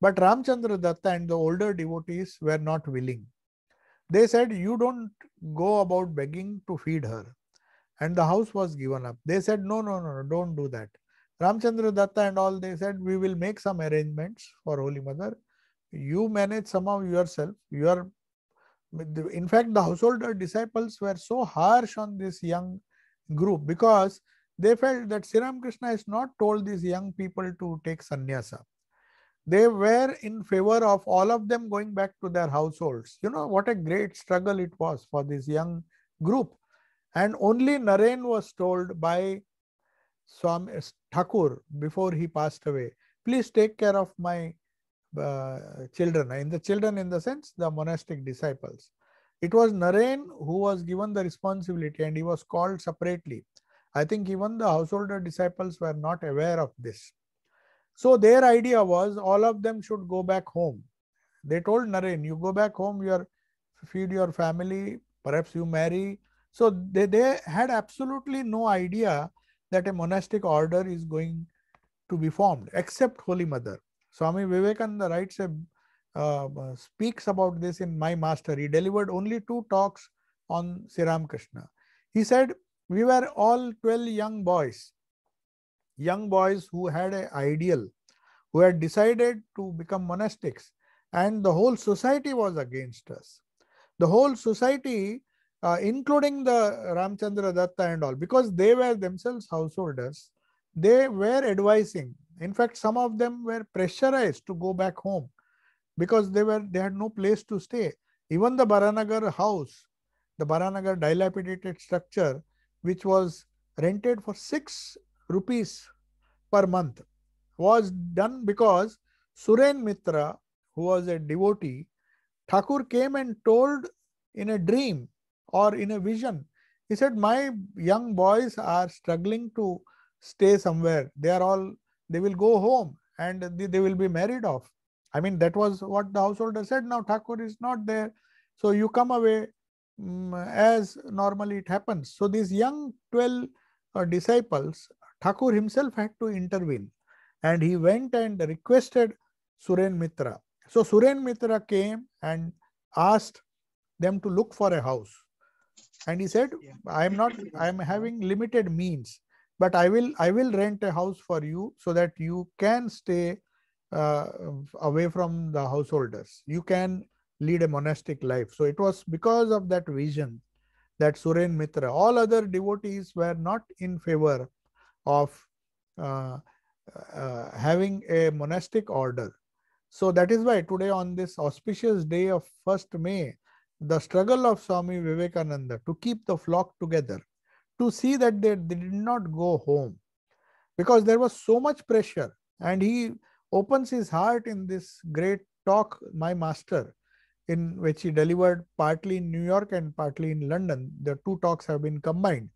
But Ramchandra Datta and the older devotees were not willing. They said, you don't go about begging to feed her. And the house was given up. They said, no, no, no, no don't do that. Ramchandra Datta and all, they said, we will make some arrangements for Holy Mother. You manage somehow yourself. You are, in fact, the household disciples were so harsh on this young group because they felt that Sri Ramakrishna has not told these young people to take sannyasa. They were in favor of all of them going back to their households. You know what a great struggle it was for this young group. And only Naren was told by Swami Thakur before he passed away, please take care of my uh, children. In the children, in the sense, the monastic disciples. It was Naren who was given the responsibility and he was called separately. I think even the householder disciples were not aware of this. So their idea was all of them should go back home. They told Naren, you go back home, you are feed your family, perhaps you marry. So they, they had absolutely no idea that a monastic order is going to be formed, except Holy Mother. Swami Vivekananda writes a, um, uh, speaks about this in My Master. He delivered only two talks on Sri Ramakrishna. He said, We were all 12 young boys, young boys who had an ideal, who had decided to become monastics, and the whole society was against us. The whole society uh, including the Ramchandra Datta and all, because they were themselves householders, they were advising. In fact, some of them were pressurized to go back home because they were they had no place to stay. Even the Baranagar house, the Baranagar dilapidated structure, which was rented for six rupees per month, was done because Suren Mitra, who was a devotee, Thakur came and told in a dream or in a vision. He said, My young boys are struggling to stay somewhere. They are all, they will go home and they, they will be married off. I mean, that was what the householder said. Now Thakur is not there. So you come away um, as normally it happens. So these young 12 uh, disciples, Thakur himself had to intervene and he went and requested Suren Mitra. So Suren Mitra came and asked them to look for a house and he said yeah. i am not i am having limited means but i will i will rent a house for you so that you can stay uh, away from the householders you can lead a monastic life so it was because of that vision that suren mitra all other devotees were not in favor of uh, uh, having a monastic order so that is why today on this auspicious day of 1st may the struggle of Swami Vivekananda to keep the flock together, to see that they, they did not go home, because there was so much pressure. And he opens his heart in this great talk, My Master, in which he delivered partly in New York and partly in London. The two talks have been combined.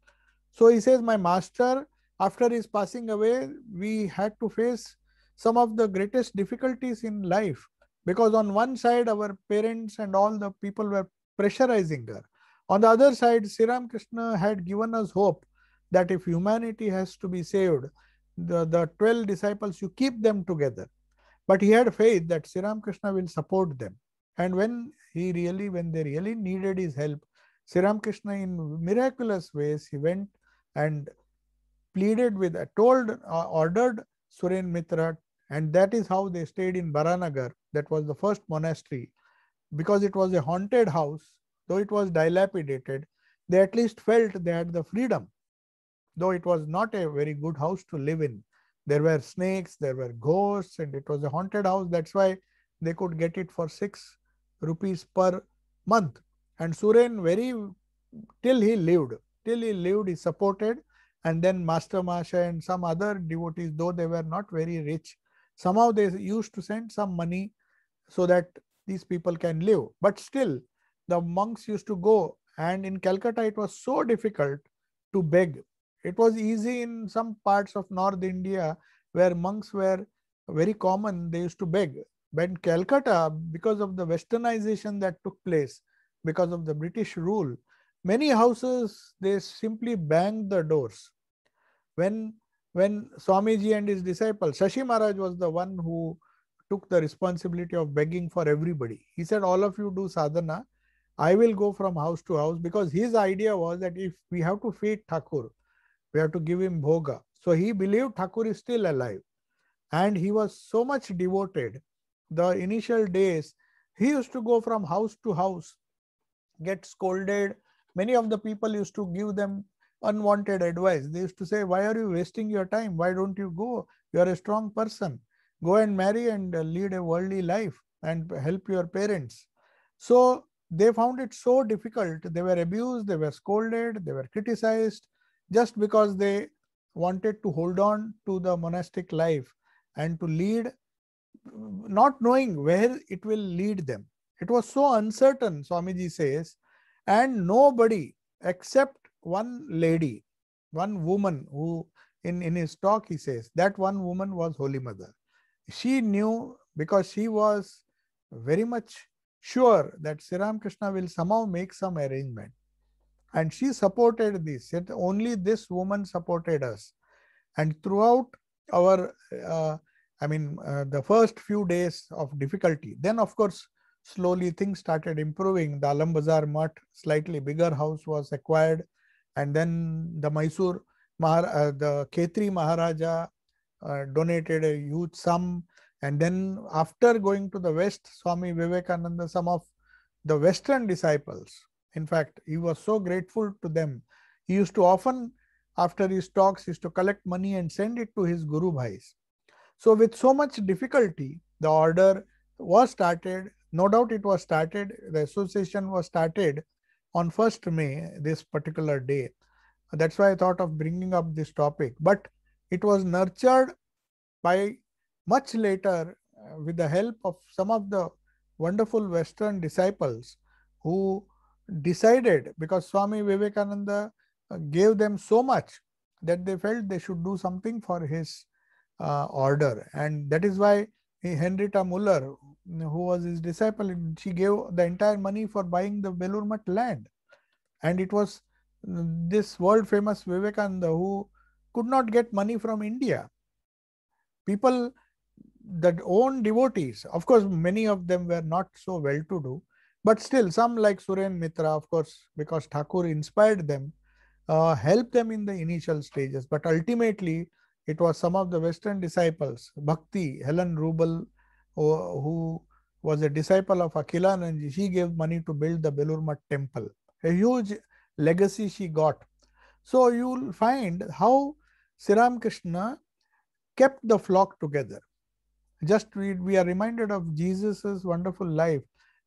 So he says, My master, after his passing away, we had to face some of the greatest difficulties in life because, on one side, our parents and all the people were pressurizing her. On the other side, Sri Krishna had given us hope that if humanity has to be saved, the, the 12 disciples, you keep them together. But he had faith that Sri Krishna will support them. And when he really, when they really needed his help, Sri Krishna, in miraculous ways, he went and pleaded with, uh, told, uh, ordered Suren Mitra, and that is how they stayed in Baranagar. That was the first monastery because it was a haunted house, though it was dilapidated, they at least felt they had the freedom, though it was not a very good house to live in. There were snakes, there were ghosts, and it was a haunted house. That's why they could get it for six rupees per month. And Suren, very till he lived, till he lived, he supported. And then Master Masha and some other devotees, though they were not very rich, somehow they used to send some money so that these people can live. But still, the monks used to go, and in Calcutta, it was so difficult to beg. It was easy in some parts of North India where monks were very common, they used to beg. But in Calcutta, because of the westernization that took place, because of the British rule, many houses they simply banged the doors. When when Swamiji and his disciple, Sashi Maharaj was the one who took the responsibility of begging for everybody. He said, All of you do sadhana. I will go from house to house because his idea was that if we have to feed Thakur, we have to give him bhoga. So he believed Thakur is still alive. And he was so much devoted. The initial days, he used to go from house to house, get scolded. Many of the people used to give them unwanted advice. They used to say, Why are you wasting your time? Why don't you go? You are a strong person go and marry and uh, lead a worldly life and help your parents. So they found it so difficult. They were abused, they were scolded, they were criticized just because they wanted to hold on to the monastic life and to lead, not knowing where it will lead them. It was so uncertain, Swamiji says, and nobody except one lady, one woman who in, in his talk he says that one woman was Holy Mother she knew because she was very much sure that Sri Ramakrishna will somehow make some arrangement. And she supported this. It, only this woman supported us. And throughout our, uh, I mean, uh, the first few days of difficulty, then of course, slowly things started improving. The Alam Bazar Mutt, slightly bigger house was acquired. And then the Mysore, Mahar- uh, the Khetri Maharaja uh, donated a huge sum. And then after going to the West, Swami Vivekananda, some of the Western disciples, in fact, he was so grateful to them. He used to often, after his talks, used to collect money and send it to his Guru Bhais. So with so much difficulty, the order was started. No doubt it was started. The association was started on 1st May, this particular day. That's why I thought of bringing up this topic. But it was nurtured by much later uh, with the help of some of the wonderful Western disciples who decided because Swami Vivekananda uh, gave them so much that they felt they should do something for his uh, order. And that is why eh, Henrietta Muller, who was his disciple, she gave the entire money for buying the Belur land. And it was mm, this world famous Vivekananda who could not get money from India. People that own devotees, of course, many of them were not so well to do, but still, some like Suren Mitra, of course, because Thakur inspired them, uh, helped them in the initial stages. But ultimately, it was some of the Western disciples, Bhakti, Helen Rubel, who was a disciple of Akhilananji, she gave money to build the Belur temple. A huge legacy she got. So you'll find how Sri Ramakrishna kept the flock together. Just we, we are reminded of Jesus' wonderful life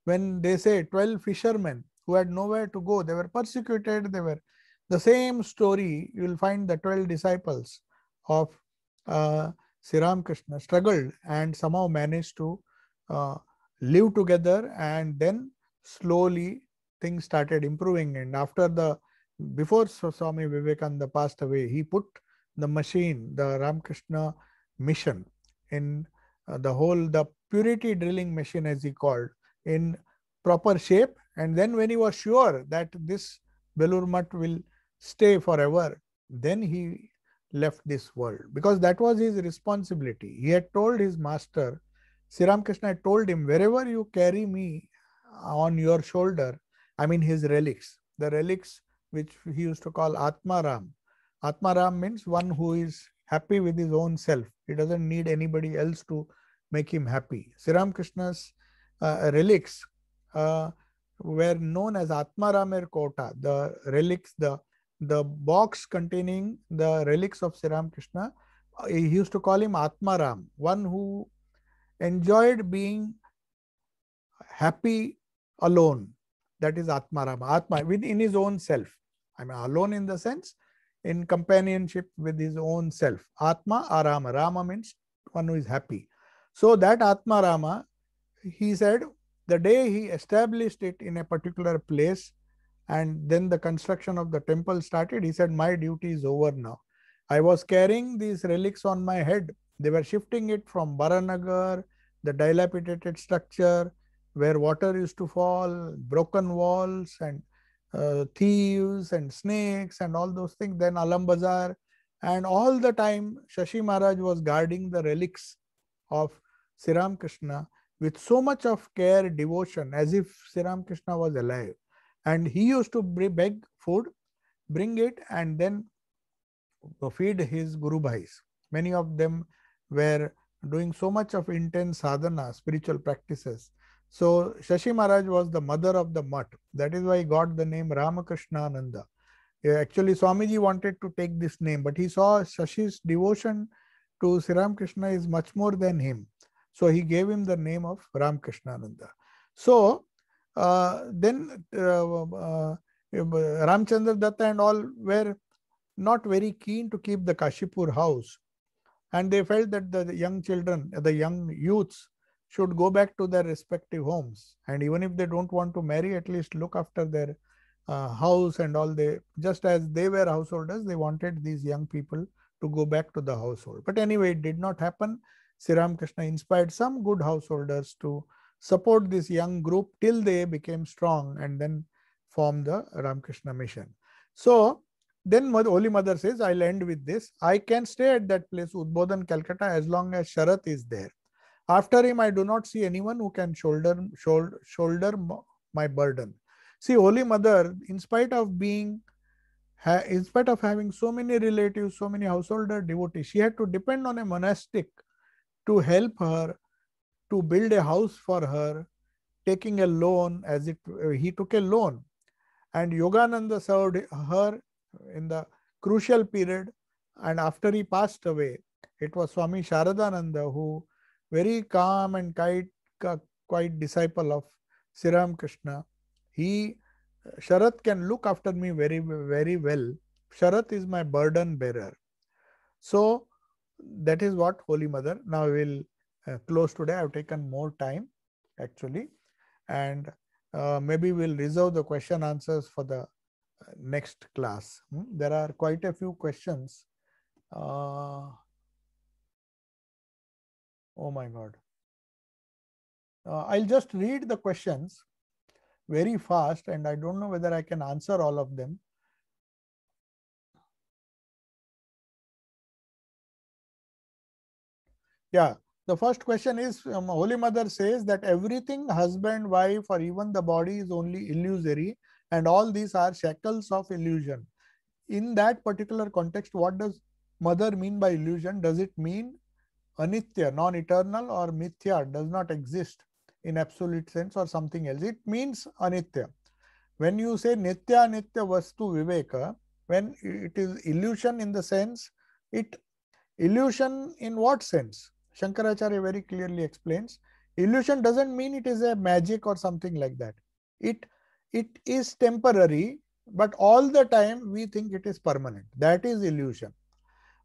when they say 12 fishermen who had nowhere to go, they were persecuted, they were the same story. You will find the 12 disciples of uh, Sri Ramakrishna struggled and somehow managed to uh, live together and then slowly things started improving and after the before Swami Vivekananda passed away, he put the machine, the Ramakrishna mission, in uh, the whole the purity drilling machine as he called in proper shape. And then when he was sure that this Belur Mutt will stay forever, then he left this world because that was his responsibility. He had told his master, Sri Ramakrishna had told him, wherever you carry me uh, on your shoulder, I mean his relics, the relics which he used to call Atma Ram, Atmaram means one who is happy with his own self. He doesn't need anybody else to make him happy. Sri Ramakrishna's uh, relics uh, were known as Atmaramir er Kota, the relics, the, the box containing the relics of Sri Ramakrishna. Uh, he used to call him Atmaram, one who enjoyed being happy alone. That is Atmaram, Atma, within his own self. I mean, alone in the sense in companionship with his own self. Atma Arama. Rama means one who is happy. So that Atma Rama, he said, the day he established it in a particular place and then the construction of the temple started, he said, My duty is over now. I was carrying these relics on my head. They were shifting it from Baranagar, the dilapidated structure where water used to fall, broken walls, and uh, thieves and snakes and all those things. Then Alam Bazar, And all the time, Shashi Maharaj was guarding the relics of Sri Krishna with so much of care, devotion, as if Sri Krishna was alive. And he used to beg food, bring it, and then feed his Guru Bhais. Many of them were doing so much of intense sadhana, spiritual practices, so Shashi Maharaj was the mother of the mutt. That is why he got the name Ramakrishna Ananda. Actually, Swamiji wanted to take this name, but he saw Shashi's devotion to Sri Ramakrishna is much more than him. So he gave him the name of Ramakrishna Ananda. So uh, then uh, uh, uh, Ramchandra Datta and all were not very keen to keep the Kashipur house. And they felt that the young children, the young youths, should go back to their respective homes and even if they don't want to marry at least look after their uh, house and all they just as they were householders they wanted these young people to go back to the household but anyway it did not happen siram krishna inspired some good householders to support this young group till they became strong and then form the ramkrishna mission so then holy mother says i'll end with this i can stay at that place udbodhan calcutta as long as sharat is there after him, I do not see anyone who can shoulder, shoulder, shoulder my burden. See, Holy Mother, in spite of being, in spite of having so many relatives, so many householder devotees, she had to depend on a monastic to help her to build a house for her, taking a loan as it he took a loan, and Yogananda served her in the crucial period. And after he passed away, it was Swami Sharadananda who very calm and quite, uh, quite disciple of Sri Krishna. He, uh, Sharat can look after me very, very well. Sharat is my burden bearer. So that is what Holy Mother. Now we will uh, close today. I have taken more time actually. And uh, maybe we'll reserve the question answers for the uh, next class. Hmm? There are quite a few questions. Uh, Oh my God. Uh, I'll just read the questions very fast and I don't know whether I can answer all of them. Yeah, the first question is um, Holy Mother says that everything, husband, wife, or even the body is only illusory and all these are shackles of illusion. In that particular context, what does mother mean by illusion? Does it mean anitya, non eternal, or mithya, does not exist in absolute sense or something else. It means anitya. When you say nitya anitya vastu viveka, when it is illusion in the sense, it illusion in what sense? Shankaracharya very clearly explains illusion doesn't mean it is a magic or something like that. It it is temporary, but all the time we think it is permanent. That is illusion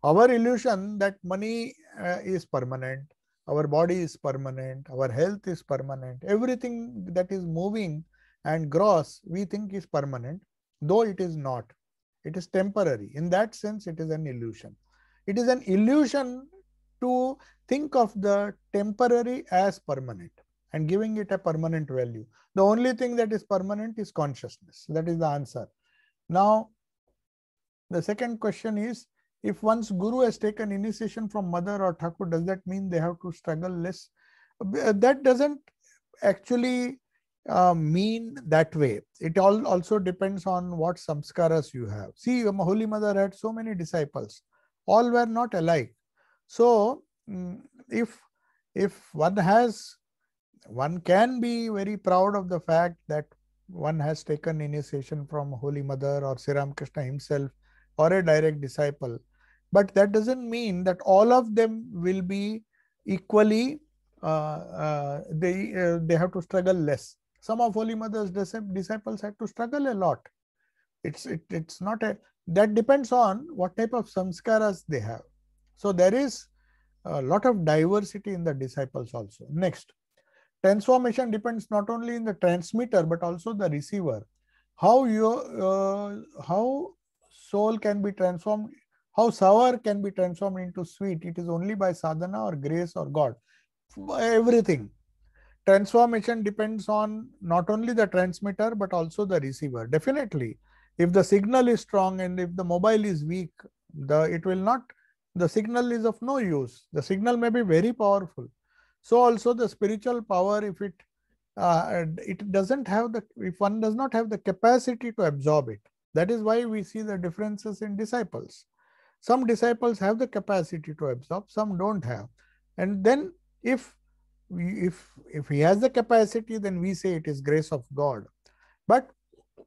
our illusion that money uh, is permanent, our body is permanent, our health is permanent, everything that is moving and gross we think is permanent, though it is not. It is temporary. In that sense, it is an illusion. It is an illusion to think of the temporary as permanent and giving it a permanent value. The only thing that is permanent is consciousness. That is the answer. Now, the second question is if one's guru has taken initiation from mother or Thakur, does that mean they have to struggle less? Uh, that doesn't actually uh, mean that way. It all also depends on what samskaras you have. See, um, Holy Mother had so many disciples. All were not alike. So, mm, if if one has, one can be very proud of the fact that one has taken initiation from Holy Mother or Sri Ramakrishna himself or a direct disciple but that doesn't mean that all of them will be equally uh, uh they uh, they have to struggle less some of holy mother's disciples had to struggle a lot it's it, it's not a that depends on what type of samskaras they have so there is a lot of diversity in the disciples also next transformation depends not only in the transmitter but also the receiver how your uh, how soul can be transformed how sour can be transformed into sweet? It is only by sadhana or grace or God. Everything. Transformation depends on not only the transmitter but also the receiver. Definitely, if the signal is strong and if the mobile is weak, the it will not. The signal is of no use. The signal may be very powerful. So also the spiritual power, if it uh, it doesn't have the if one does not have the capacity to absorb it, that is why we see the differences in disciples. Some disciples have the capacity to absorb, some don't have. And then if if if he has the capacity, then we say it is grace of God. But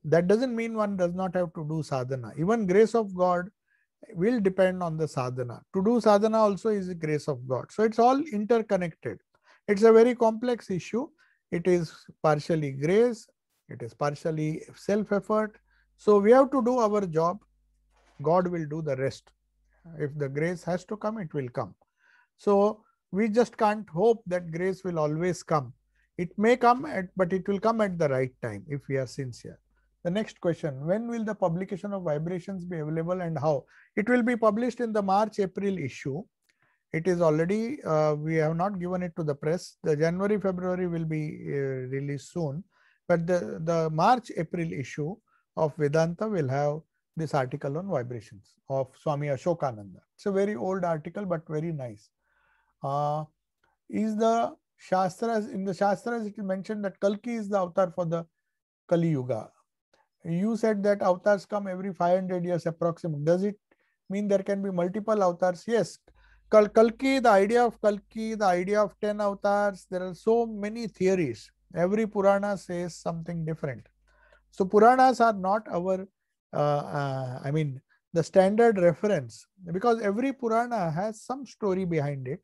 that doesn't mean one does not have to do sadhana. Even grace of God will depend on the sadhana. To do sadhana also is the grace of God. So it's all interconnected. It's a very complex issue. It is partially grace, it is partially self effort. So we have to do our job. God will do the rest. If the grace has to come, it will come. So we just can't hope that grace will always come. It may come, at, but it will come at the right time if we are sincere. The next question, when will the publication of vibrations be available and how? It will be published in the March-April issue. It is already, uh, we have not given it to the press. The January-February will be uh, released soon. But the, the March-April issue of Vedanta will have this article on vibrations of Swami Ashokananda. It's a very old article, but very nice. Uh, is the Shastras, in the Shastras, it is mentioned that Kalki is the avatar for the Kali Yuga. You said that avatars come every 500 years approximately. Does it mean there can be multiple avatars? Yes. Kal- Kalki, the idea of Kalki, the idea of 10 avatars, there are so many theories. Every Purana says something different. So, Puranas are not our uh, uh, I mean, the standard reference, because every Purana has some story behind it,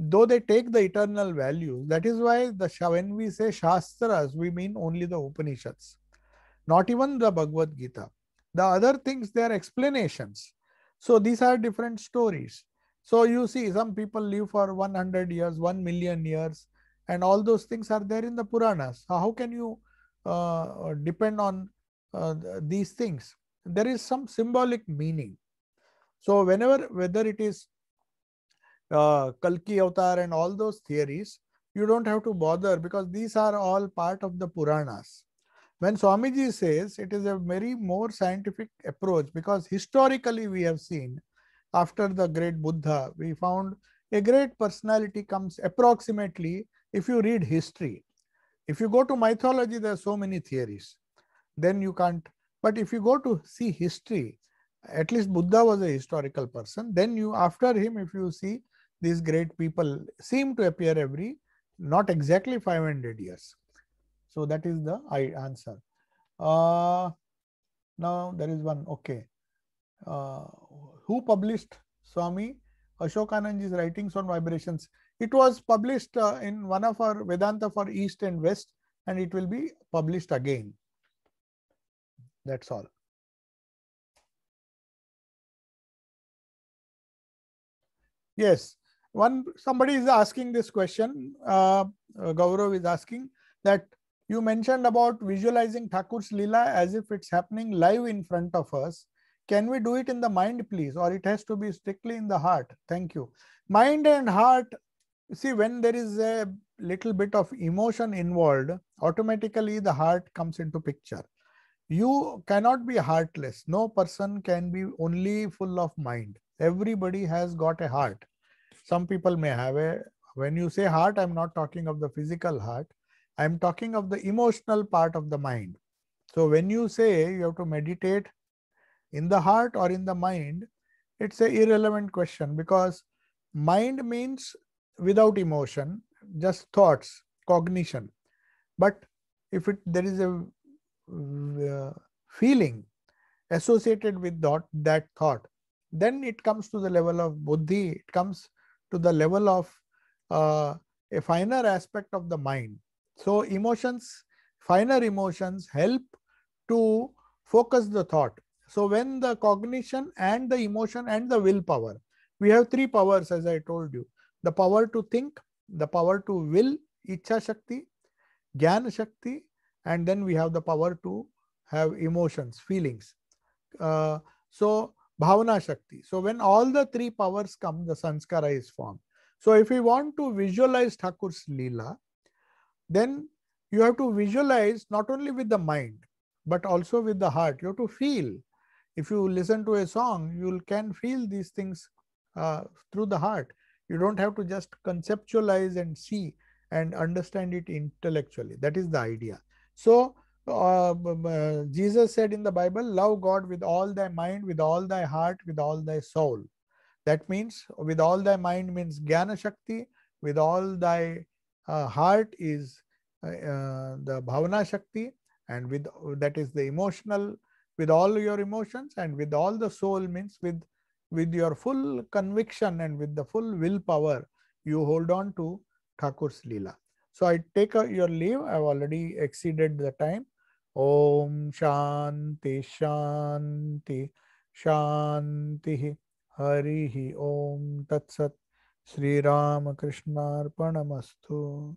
though they take the eternal values, That is why the when we say Shastras, we mean only the Upanishads, not even the Bhagavad Gita. The other things, they are explanations. So these are different stories. So you see, some people live for 100 years, 1 million years, and all those things are there in the Puranas. How can you uh, depend on uh, these things. There is some symbolic meaning. So whenever, whether it is uh, Kalki Avatar and all those theories, you don't have to bother because these are all part of the Puranas. When Swamiji says it is a very more scientific approach because historically we have seen after the great Buddha, we found a great personality comes approximately if you read history. If you go to mythology, there are so many theories then you can't. But if you go to see history, at least Buddha was a historical person. Then you, after him, if you see these great people seem to appear every not exactly 500 years. So that is the I answer. Uh, now there is one, okay. Uh, who published Swami Ashokananji's writings on vibrations? It was published uh, in one of our Vedanta for East and West and it will be published again. That's all. Yes, one somebody is asking this question. Hmm. Uh, uh, Gaurav is asking that you mentioned about visualizing Thakur's lila as if it's happening live in front of us. Can we do it in the mind, please, or it has to be strictly in the heart? Thank you. Mind and heart. See, when there is a little bit of emotion involved, automatically the heart comes into picture you cannot be heartless no person can be only full of mind everybody has got a heart some people may have a when you say heart i'm not talking of the physical heart i'm talking of the emotional part of the mind so when you say you have to meditate in the heart or in the mind it's a irrelevant question because mind means without emotion just thoughts cognition but if it, there is a uh, feeling associated with that, that thought, then it comes to the level of buddhi, it comes to the level of uh, a finer aspect of the mind. So, emotions, finer emotions help to focus the thought. So, when the cognition and the emotion and the willpower, we have three powers as I told you the power to think, the power to will, Icha Shakti, Jnana Shakti, and then we have the power to have emotions feelings uh, so bhavana shakti so when all the three powers come the sanskara is formed so if we want to visualize thakur's lila, then you have to visualize not only with the mind but also with the heart you have to feel if you listen to a song you can feel these things uh, through the heart you don't have to just conceptualize and see and understand it intellectually that is the idea so um, um, uh, Jesus said in the Bible, love God with all thy mind, with all thy heart, with all thy soul. That means with all thy mind means Jnana Shakti, with all thy uh, heart is uh, uh, the Bhavana Shakti, and with that is the emotional, with all your emotions, and with all the soul means with with your full conviction and with the full willpower, you hold on to Thakur's Leela. So I take your leave. I've already exceeded the time. Om Shanti Shanti Shanti Harihi Om Tat Sat Sri Ramakrishna Arpanamastu.